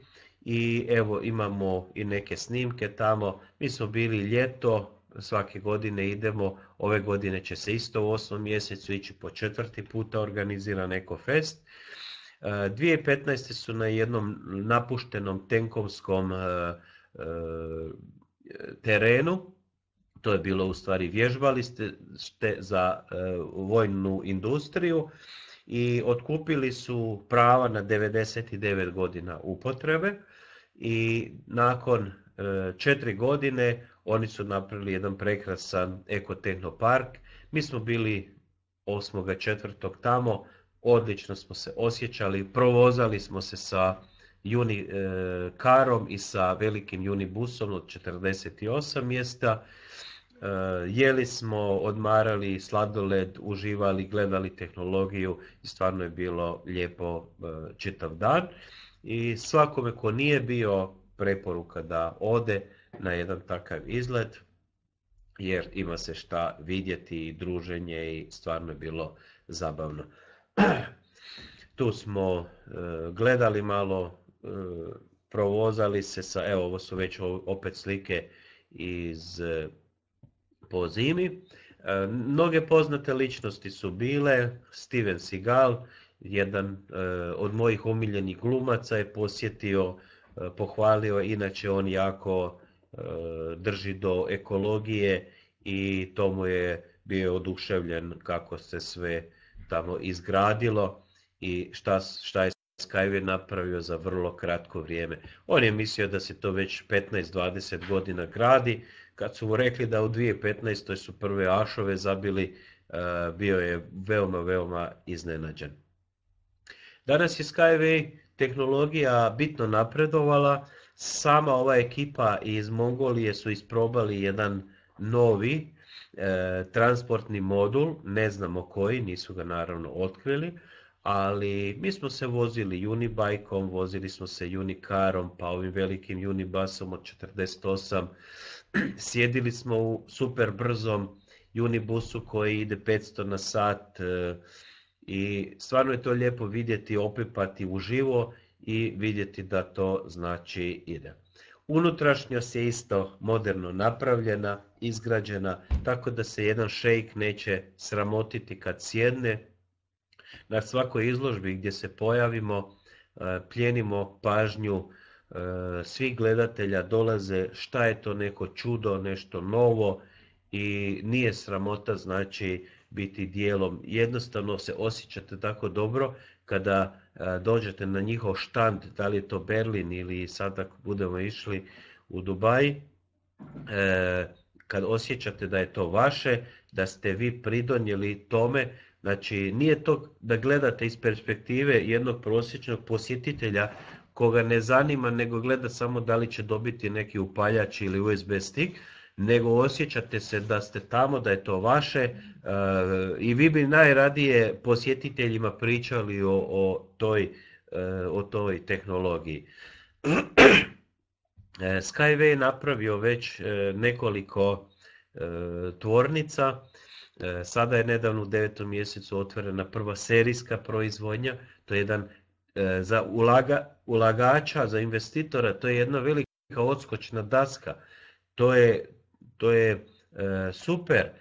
i evo imamo i neke snimke tamo. Mi smo bili ljeto, svake godine idemo, ove godine će se isto u osmom mjesecu ići po četvrti puta organizira neko fest. 2015. E, su na jednom napuštenom tenkovskom e, e, terenu, to je bilo u stvari vježbali ste za vojnu industriju i otkupili su prava na 99 godina upotrebe i nakon e, četiri godine oni su napravili jedan prekrasan ekotehnopark. Mi smo bili četvrtog tamo, odlično smo se osjećali, provozali smo se sa juni e, karom i sa velikim juni busom od 48 mjesta. E, jeli smo, odmarali sladoled, uživali, gledali tehnologiju i stvarno je bilo lijepo čitav dan i svakome ko nije bio preporuka da ode na jedan takav izlet jer ima se šta vidjeti i druženje i stvarno je bilo zabavno. Tu smo e, gledali malo, e, provozali se sa, evo ovo su već opet slike iz pozimi. E, po zimi. Mnoge poznate ličnosti su bile, Steven Seagal jedan e, od mojih omiljenih glumaca je posjetio, e, pohvalio, inače on jako e, drži do ekologije i to mu je bio oduševljen kako se sve tamo izgradilo i šta, šta je Skyway napravio za vrlo kratko vrijeme. On je mislio da se to već 15-20 godina gradi. Kad su mu rekli da u 2015. su prve ašove zabili, bio je veoma, veoma iznenađen. Danas je Skyway tehnologija bitno napredovala, sama ova ekipa iz Mongolije su isprobali jedan novi e, transportni modul, ne znamo koji, nisu ga naravno otkrili, ali mi smo se vozili unibajkom, vozili smo se unikarom, pa ovim velikim unibasom od 48, sjedili smo u super brzom unibusu koji ide 500 na sat, e, i stvarno je to lijepo vidjeti, opipati uživo i vidjeti da to znači ide. Unutrašnjost je isto moderno napravljena, izgrađena, tako da se jedan šejk neće sramotiti kad sjedne. Na svakoj izložbi gdje se pojavimo, e, pljenimo pažnju e, svih gledatelja, dolaze šta je to neko čudo, nešto novo i nije sramota, znači biti dijelom. Jednostavno se osjećate tako dobro kada e, dođete na njihov štand, da li je to Berlin ili sada ako budemo išli u Dubaj, e, kad osjećate da je to vaše, da ste vi pridonijeli tome, znači nije to da gledate iz perspektive jednog prosječnog posjetitelja koga ne zanima, nego gleda samo da li će dobiti neki upaljač ili USB stick, nego osjećate se da ste tamo, da je to vaše e, i vi bi najradije posjetiteljima pričali o, o, toj, e, o toj tehnologiji. E, Skyway je napravio već nekoliko tvornica, sada je nedavno u devetom mjesecu otvorena prva serijska proizvodnja, to je jedan za ulaga, ulagača, za investitora, to je jedna velika odskočna daska. To je, to je e, super, e,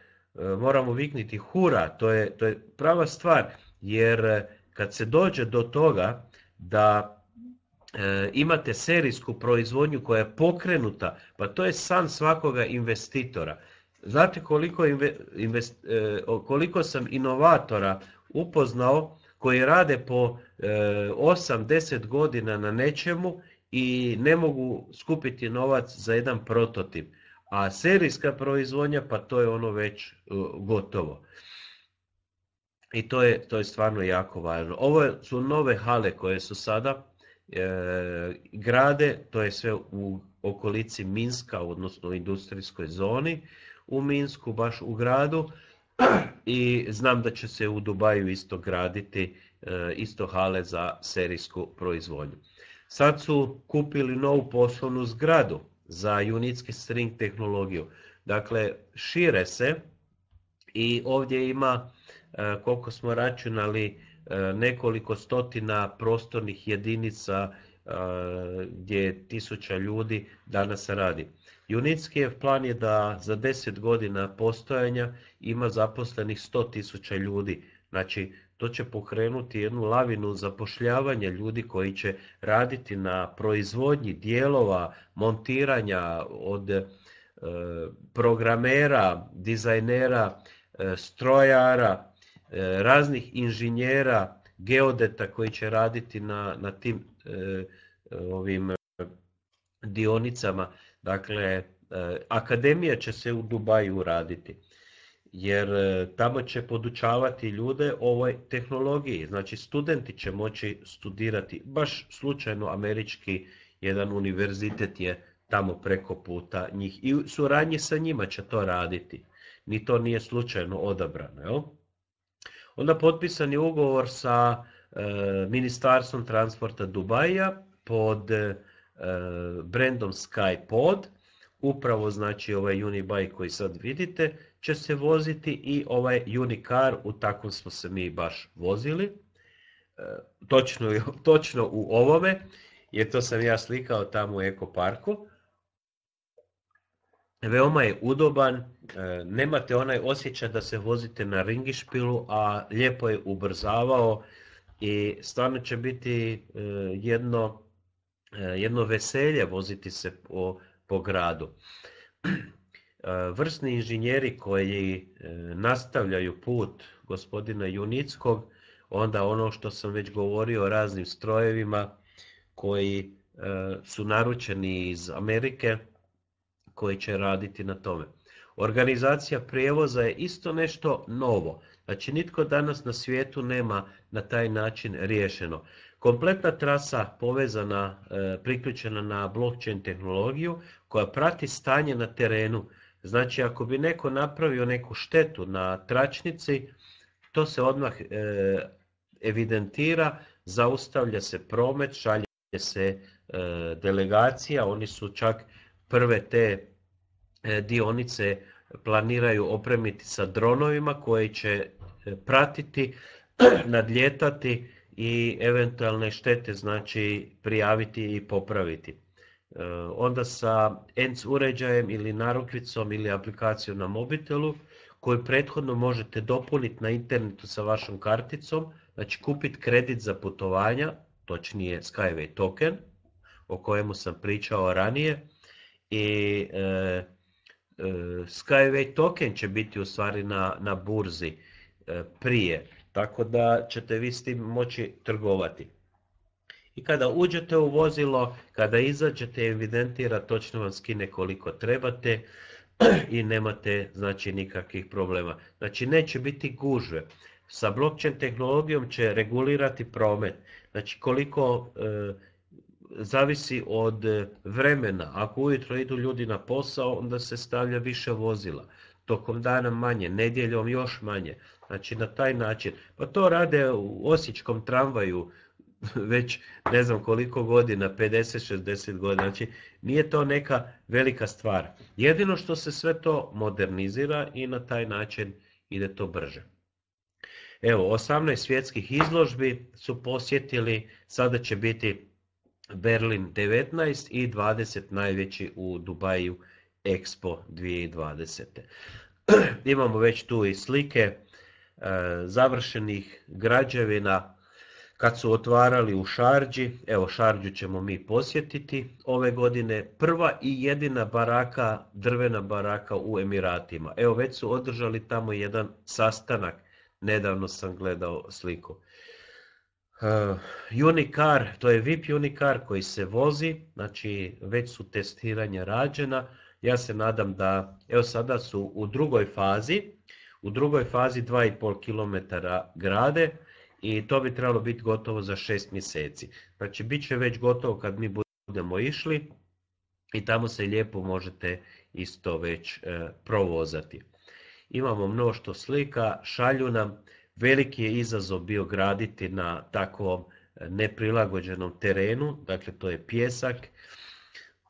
moramo vikniti hura, to je, to je prava stvar, jer e, kad se dođe do toga da imate serijsku proizvodnju koja je pokrenuta, pa to je san svakoga investitora. Znate koliko, koliko sam inovatora upoznao koji rade po 8-10 godina na nečemu i ne mogu skupiti novac za jedan prototip a serijska proizvodnja pa to je ono već e, gotovo. I to je, to je stvarno jako važno. Ovo su nove hale koje su sada e, grade, to je sve u okolici Minska, odnosno u industrijskoj zoni u Minsku, baš u gradu. I znam da će se u Dubaju isto graditi e, isto hale za serijsku proizvodnju. Sad su kupili novu poslovnu zgradu za unitski string tehnologiju. Dakle, šire se i ovdje ima, e, koliko smo računali, e, nekoliko stotina prostornih jedinica e, gdje je tisuća ljudi danas radi. je plan je da za 10 godina postojanja ima zaposlenih 100 tisuća ljudi. Znači, to će pokrenuti jednu lavinu zapošljavanja ljudi koji će raditi na proizvodnji dijelova, montiranja od e, programera, dizajnera, e, strojara, e, raznih inženjera, geodeta koji će raditi na, na tim ovim dionicama. Dakle, akademija će se u Dubaju raditi jer e, tamo će podučavati ljude ovoj tehnologiji. Znači studenti će moći studirati, baš slučajno američki jedan univerzitet je tamo preko puta njih i u suradnji sa njima će to raditi. Ni to nije slučajno odabrano. Jel? Onda potpisan je ugovor sa e, Ministarstvom transporta Dubaja pod e, brendom Skypod, upravo znači ovaj Unibike koji sad vidite, će se voziti i ovaj Unicar, u takvom smo se mi baš vozili. E, točno, točno u ovome, jer to sam ja slikao tamo u Eko parku. Veoma je udoban, e, nemate onaj osjećaj da se vozite na ringišpilu, a lijepo je ubrzavao i stvarno će biti e, jedno, jedno veselje voziti se po, po gradu. E, vrsni inženjeri koji e, nastavljaju put gospodina Junickog, onda ono što sam već govorio o raznim strojevima koji e, su naručeni iz Amerike, koji će raditi na tome. Organizacija prijevoza je isto nešto novo. Znači nitko danas na svijetu nema na taj način riješeno. Kompletna trasa povezana, priključena na blockchain tehnologiju koja prati stanje na terenu Znači ako bi neko napravio neku štetu na tračnici, to se odmah e, evidentira, zaustavlja se promet, šalje se e, delegacija, oni su čak prve te e, dionice planiraju opremiti sa dronovima koji će pratiti, nadljetati i eventualne štete znači prijaviti i popraviti. E, onda sa ENC uređajem ili narukvicom ili aplikacijom na mobitelu koju prethodno možete dopuniti na internetu sa vašom karticom, znači kupiti kredit za putovanja, točnije Skyway token, o kojemu sam pričao ranije. I e, e, Skyway token će biti u stvari na, na burzi prije, tako da ćete vi s tim moći trgovati i kada uđete u vozilo, kada izađete evidentira, točno vam skine koliko trebate i nemate znači nikakvih problema. Znači neće biti gužve. Sa blockchain tehnologijom će regulirati promet. Znači koliko e, zavisi od e, vremena. Ako ujutro idu ljudi na posao, onda se stavlja više vozila. Tokom dana manje, nedjeljom još manje. Znači na taj način. Pa to rade u osječkom tramvaju već ne znam koliko godina, 50-60 godina, znači nije to neka velika stvar. Jedino što se sve to modernizira i na taj način ide to brže. Evo, 18 svjetskih izložbi su posjetili, sada će biti Berlin 19 i 20 najveći u Dubaju Expo 2020. Imamo već tu i slike eh, završenih građevina kad su otvarali u Šarđi, evo Šarđu ćemo mi posjetiti ove godine, prva i jedina baraka, drvena baraka u Emiratima. Evo već su održali tamo jedan sastanak, nedavno sam gledao sliku. Uh, to je VIP unicar koji se vozi, znači već su testiranja rađena, ja se nadam da, evo sada su u drugoj fazi, u drugoj fazi 2,5 km grade, i to bi trebalo biti gotovo za šest mjeseci. Znači bit će već gotovo kad mi budemo išli i tamo se lijepo možete isto već e, provozati. Imamo mnošto slika, šalju nam, veliki je izazov bio graditi na takvom e, neprilagođenom terenu, dakle to je pjesak.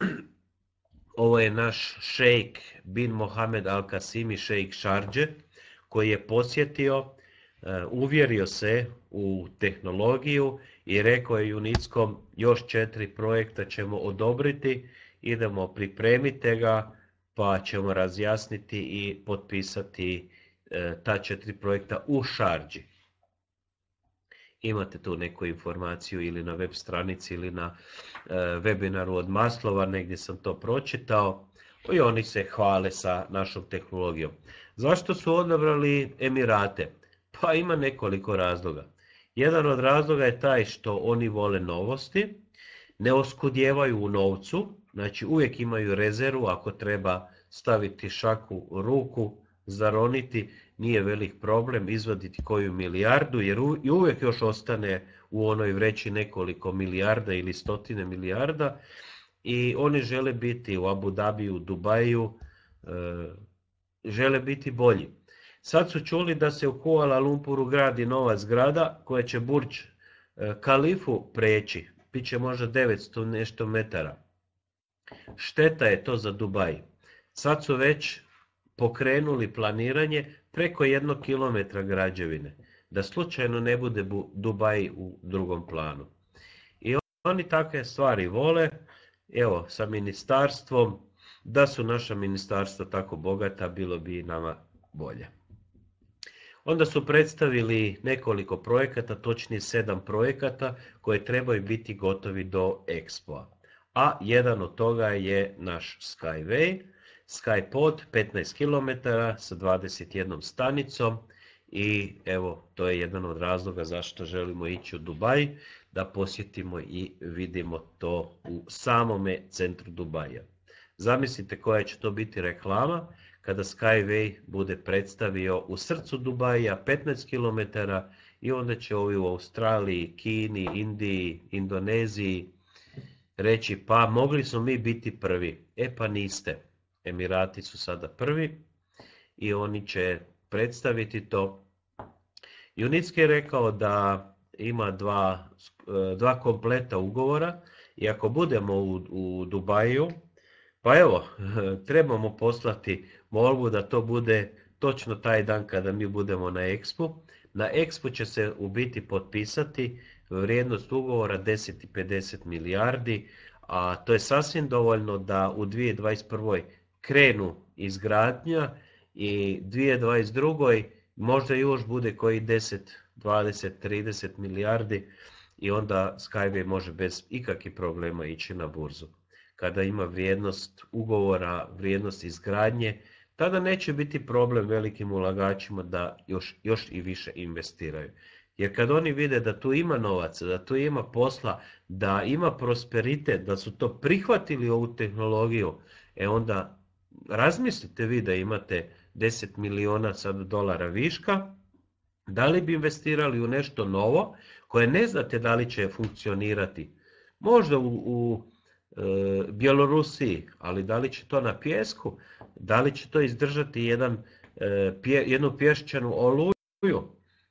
Ovo je naš šejk Bin Mohamed Al-Kasimi, šejk Šarđe, koji je posjetio E, uvjerio se u tehnologiju i rekao je Junickom još četiri projekta ćemo odobriti, idemo pripremite ga pa ćemo razjasniti i potpisati e, ta četiri projekta u Šarđi. Imate tu neku informaciju ili na web stranici ili na e, webinaru od Maslova, negdje sam to pročitao i oni se hvale sa našom tehnologijom. Zašto su odabrali Emirate? Pa ima nekoliko razloga. Jedan od razloga je taj što oni vole novosti, ne oskudjevaju u novcu, znači uvijek imaju rezervu ako treba staviti šaku u ruku, zaroniti, nije velik problem izvaditi koju milijardu jer uvijek još ostane u onoj vreći nekoliko milijarda ili stotine milijarda i oni žele biti u Abu u Dubaju, e, žele biti bolji. Sad su čuli da se u Kuala Lumpuru gradi nova zgrada koja će Burč eh, Kalifu preći. će možda 900 nešto metara. Šteta je to za Dubaj. Sad su već pokrenuli planiranje preko jednog kilometra građevine. Da slučajno ne bude Dubaj u drugom planu. I oni takve stvari vole. Evo, sa ministarstvom. Da su naša ministarstva tako bogata, bilo bi i nama bolje. Onda su predstavili nekoliko projekata, točnije sedam projekata koje trebaju biti gotovi do Expo. A jedan od toga je naš Skyway, Skypod 15 km sa 21 stanicom i evo to je jedan od razloga zašto želimo ići u Dubaj da posjetimo i vidimo to u samome centru Dubaja. Zamislite koja će to biti reklama kada Skyway bude predstavio u srcu Dubaja 15 km i onda će ovi u Australiji, Kini, Indiji, Indoneziji reći pa mogli smo mi biti prvi. E pa niste. Emirati su sada prvi i oni će predstaviti to. Junitski je rekao da ima dva, e, dva kompleta ugovora i ako budemo u, u Dubaju pa evo, trebamo poslati molbu da to bude točno taj dan kada mi budemo na Expo. Na Expo će se u biti potpisati vrijednost ugovora 10,50 milijardi, a to je sasvim dovoljno da u 2021. krenu izgradnja i 2022. možda još bude koji 10, 20, 30 milijardi i onda Skyway može bez ikakvih problema ići na burzu kada ima vrijednost ugovora, vrijednost izgradnje, tada neće biti problem velikim ulagačima da još, još i više investiraju. Jer kad oni vide da tu ima novaca, da tu ima posla, da ima prosperitet, da su to prihvatili ovu tehnologiju, e onda razmislite vi da imate 10 miliona sad dolara viška, da li bi investirali u nešto novo koje ne znate da li će funkcionirati. Možda u, u E, Bjelorusiji, ali da li će to na pjesku, da li će to izdržati jedan, e, jednu pješčanu oluju,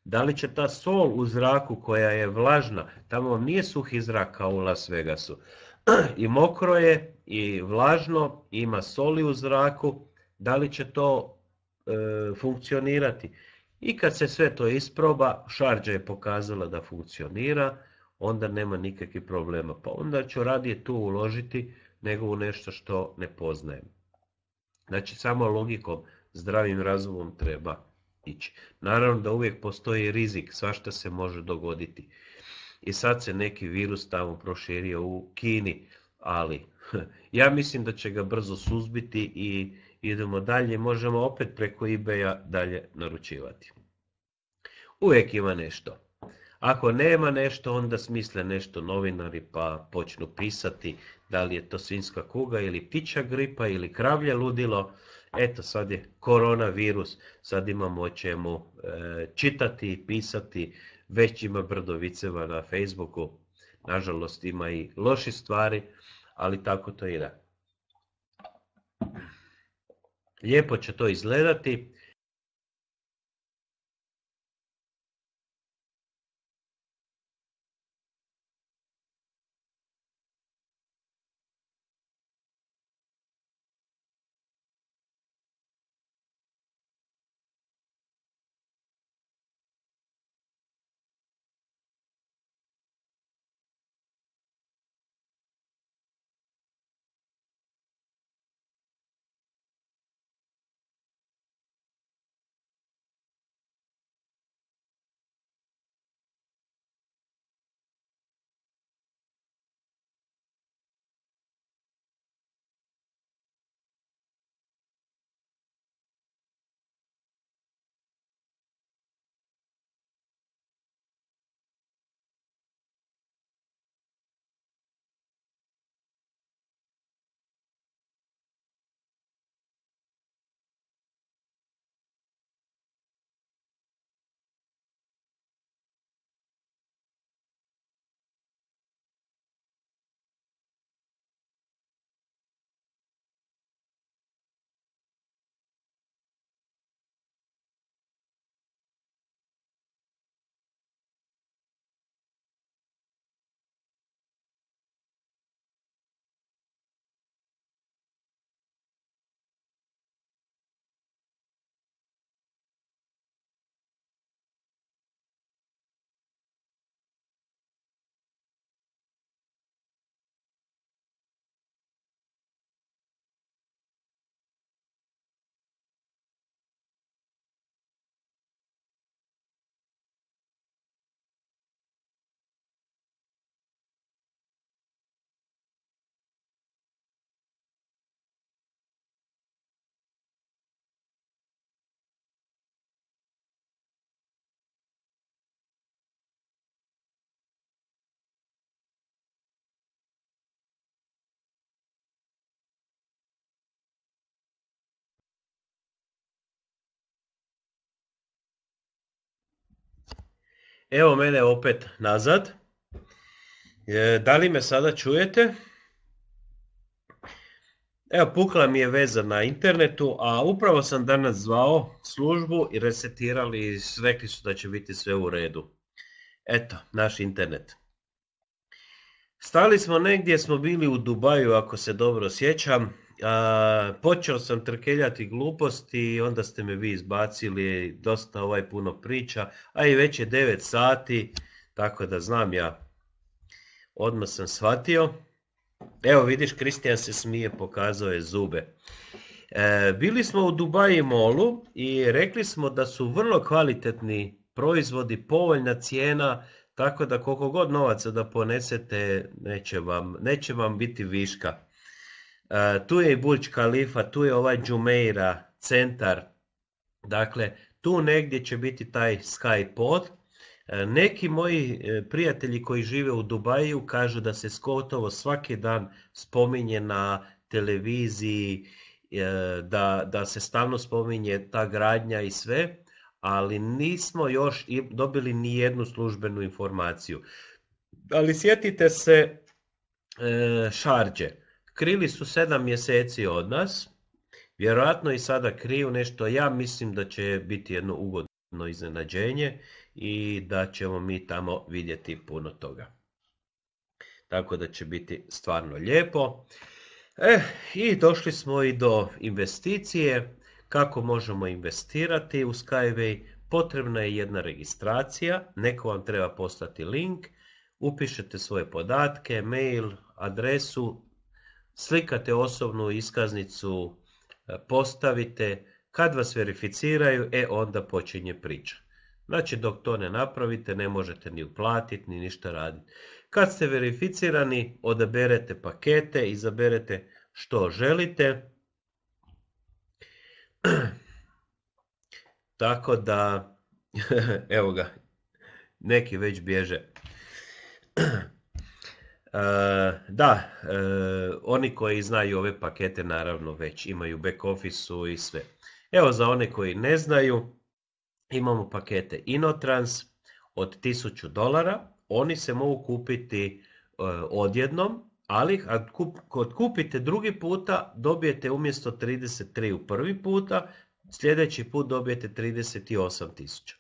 da li će ta sol u zraku koja je vlažna, tamo vam nije suhi zrak kao u Las Vegasu, i mokro je, i vlažno, ima soli u zraku, da li će to e, funkcionirati. I kad se sve to isproba, Šarđa je pokazala da funkcionira, onda nema nikakvih problema. Pa onda ću radije tu uložiti nego u nešto što ne poznajem. Znači samo logikom, zdravim razumom treba ići. Naravno da uvijek postoji rizik, svašta se može dogoditi. I sad se neki virus tamo proširio u Kini, ali ja mislim da će ga brzo suzbiti i idemo dalje. Možemo opet preko IBE-a dalje naručivati. Uvijek ima nešto. Ako nema nešto, onda smisle nešto novinari pa počnu pisati da li je to svinska kuga ili pića gripa ili kravlje ludilo. Eto, sad je koronavirus, sad imamo o čemu e, čitati i pisati, već ima brdoviceva na Facebooku. Nažalost ima i loši stvari, ali tako to ide. Lijepo će to izgledati, Evo mene opet nazad. E, da li me sada čujete? Evo, pukla mi je veza na internetu, a upravo sam danas zvao službu i resetirali i rekli su da će biti sve u redu. Eto, naš internet. Stali smo negdje, smo bili u Dubaju, ako se dobro sjećam počeo sam trkeljati gluposti i onda ste me vi izbacili dosta ovaj puno priča, a i već je 9 sati, tako da znam ja. Odmah sam shvatio. Evo vidiš, Kristijan se smije, pokazao je zube. E, bili smo u Dubaji molu i rekli smo da su vrlo kvalitetni proizvodi, povoljna cijena, tako da koliko god novaca da ponesete, neće vam, neće vam biti viška. E, tu je i Burj Khalifa, tu je ovaj Jumeira, centar. Dakle, tu negdje će biti taj Skypod. E, neki moji e, prijatelji koji žive u Dubaju kažu da se Skotovo svaki dan spominje na televiziji, da, da se stalno spominje ta gradnja i sve, ali nismo još dobili ni jednu službenu informaciju. Ali sjetite se šarđe Krili su sedam mjeseci od nas, vjerojatno i sada kriju nešto. Ja mislim da će biti jedno ugodno iznenađenje i da ćemo mi tamo vidjeti puno toga. Tako da će biti stvarno lijepo. Eh, I došli smo i do investicije. Kako možemo investirati u Skyway? Potrebna je jedna registracija. Neko vam treba postati link. Upišete svoje podatke, mail, adresu, slikate osobnu iskaznicu, e, postavite, kad vas verificiraju, e onda počinje priča. Znači dok to ne napravite ne možete ni uplatiti ni ništa raditi. Kad ste verificirani odaberete pakete, izaberete što želite. Tako da, evo ga, neki već bježe. E, da, e, oni koji znaju ove pakete naravno već imaju back office i sve. Evo za one koji ne znaju, imamo pakete Inotrans od 1000 dolara. Oni se mogu kupiti e, odjednom, ali kad kupite drugi puta dobijete umjesto 33 u prvi puta, sljedeći put dobijete 38 tisuća.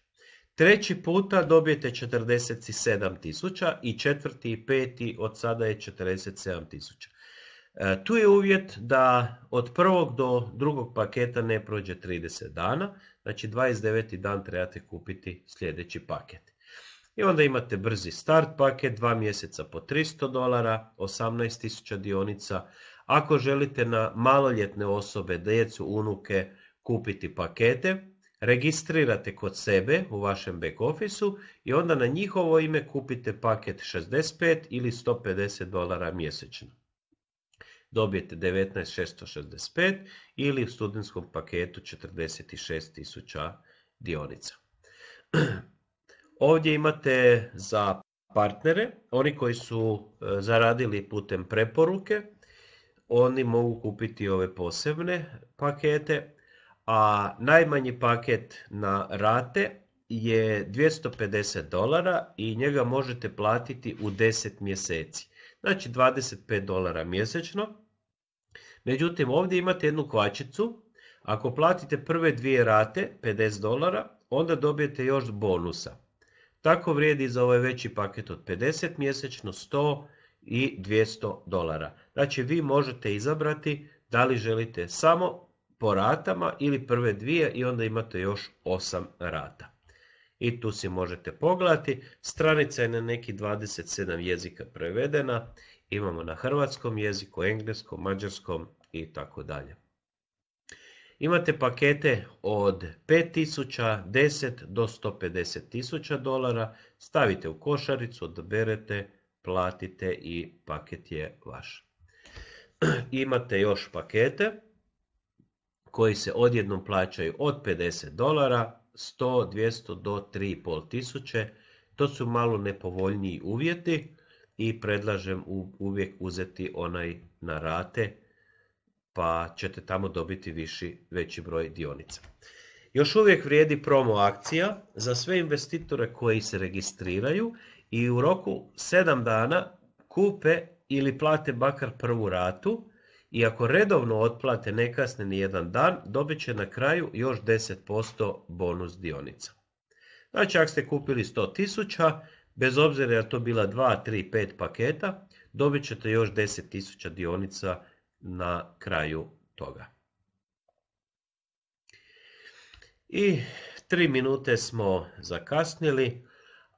Treći puta dobijete 47 tisuća i četvrti i peti od sada je 47 tisuća. E, tu je uvjet da od prvog do drugog paketa ne prođe 30 dana, znači 29. dan trebate kupiti sljedeći paket. I onda imate brzi start paket, 2 mjeseca po 300 dolara, 18.000 dionica. Ako želite na maloljetne osobe, djecu, unuke kupiti pakete, registrirate kod sebe u vašem back officeu i onda na njihovo ime kupite paket 65 ili 150 dolara mjesečno. Dobijete 19.665 ili u studentskom paketu 46.000 dionica. Ovdje imate za partnere, oni koji su e, zaradili putem preporuke, oni mogu kupiti ove posebne pakete, a najmanji paket na rate je 250 dolara i njega možete platiti u 10 mjeseci. Znači 25 dolara mjesečno. Međutim, ovdje imate jednu kvačicu. Ako platite prve dvije rate, 50 dolara, onda dobijete još bonusa. Tako vrijedi za ovaj veći paket od 50 mjesečno, 100 i 200 dolara. Znači vi možete izabrati da li želite samo po ratama ili prve dvije i onda imate još osam rata. I tu si možete pogledati. Stranica je na neki 27 jezika prevedena. Imamo na hrvatskom jeziku, engleskom, mađarskom i tako dalje. Imate pakete od 5000, 10 do 150 tisuća dolara. Stavite u košaricu, odberete, platite i paket je vaš. Imate još pakete koji se odjednom plaćaju od 50 dolara, 100, 200 do 3,5 tisuće. To su malo nepovoljniji uvjeti i predlažem uvijek uzeti onaj na rate pa ćete tamo dobiti viši, veći broj dionica. Još uvijek vrijedi promo akcija za sve investitore koji se registriraju i u roku 7 dana kupe ili plate bakar prvu ratu i ako redovno otplate ne ni jedan dan, dobit će na kraju još 10% bonus dionica. Znači, ako ste kupili 100 100.000, bez obzira je to bila 2, 3, 5 paketa, dobit ćete još 10.000 dionica na kraju toga. I 3 minute smo zakasnili,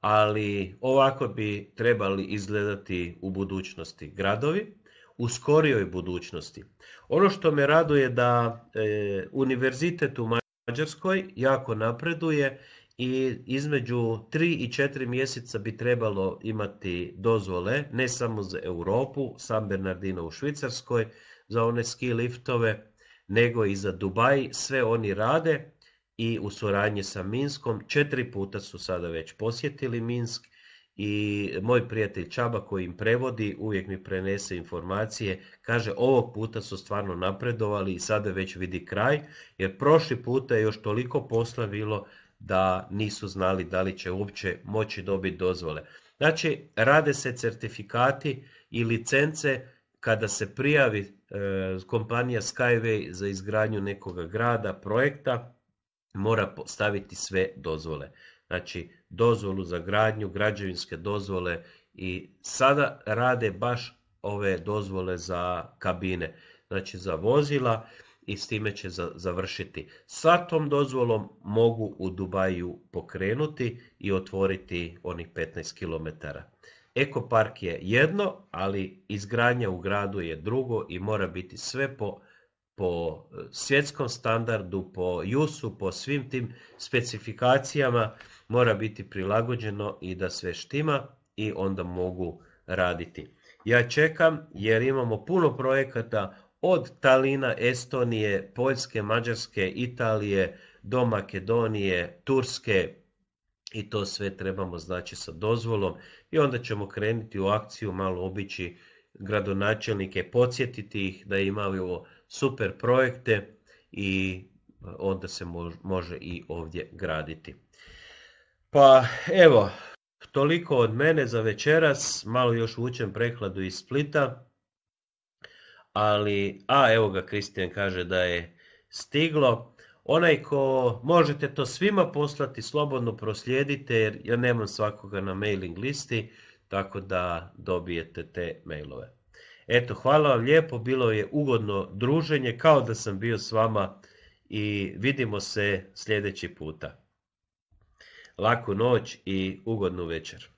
ali ovako bi trebali izgledati u budućnosti gradovi u skorijoj budućnosti. Ono što me raduje da e, univerzitet u Mađarskoj jako napreduje i između 3 i 4 mjeseca bi trebalo imati dozvole, ne samo za Europu, sam Bernardino u Švicarskoj, za one ski liftove, nego i za Dubaj, sve oni rade i u suradnji sa Minskom, četiri puta su sada već posjetili Minsk i moj prijatelj Čaba koji im prevodi uvijek mi prenese informacije, kaže ovog puta su stvarno napredovali i sada već vidi kraj, jer prošli puta je još toliko posla bilo da nisu znali da li će uopće moći dobiti dozvole. Znači, rade se certifikati i licence kada se prijavi e, kompanija Skyway za izgradnju nekoga grada, projekta, mora staviti sve dozvole znači dozvolu za gradnju, građevinske dozvole i sada rade baš ove dozvole za kabine, znači za vozila i s time će završiti. Sa tom dozvolom mogu u Dubaju pokrenuti i otvoriti onih 15 km. Ekopark je jedno, ali izgradnja u gradu je drugo i mora biti sve po, po e, svjetskom standardu, po JUS-u, po svim tim specifikacijama mora biti prilagođeno i da sve štima i onda mogu raditi. Ja čekam jer imamo puno projekata od Talina, Estonije, Poljske, Mađarske, Italije do Makedonije, Turske i to sve trebamo znači sa dozvolom i onda ćemo krenuti u akciju malo obići gradonačelnike, podsjetiti ih da imaju super projekte i onda se može i ovdje graditi. Pa evo, toliko od mene za večeras, malo još vučem prekladu iz Splita, ali, a evo ga, Kristijan kaže da je stiglo. Onaj ko možete to svima poslati, slobodno proslijedite jer ja nemam svakoga na mailing listi, tako da dobijete te mailove. Eto, hvala vam lijepo, bilo je ugodno druženje, kao da sam bio s vama i vidimo se sljedeći puta. Laku noć i ugodnu večer.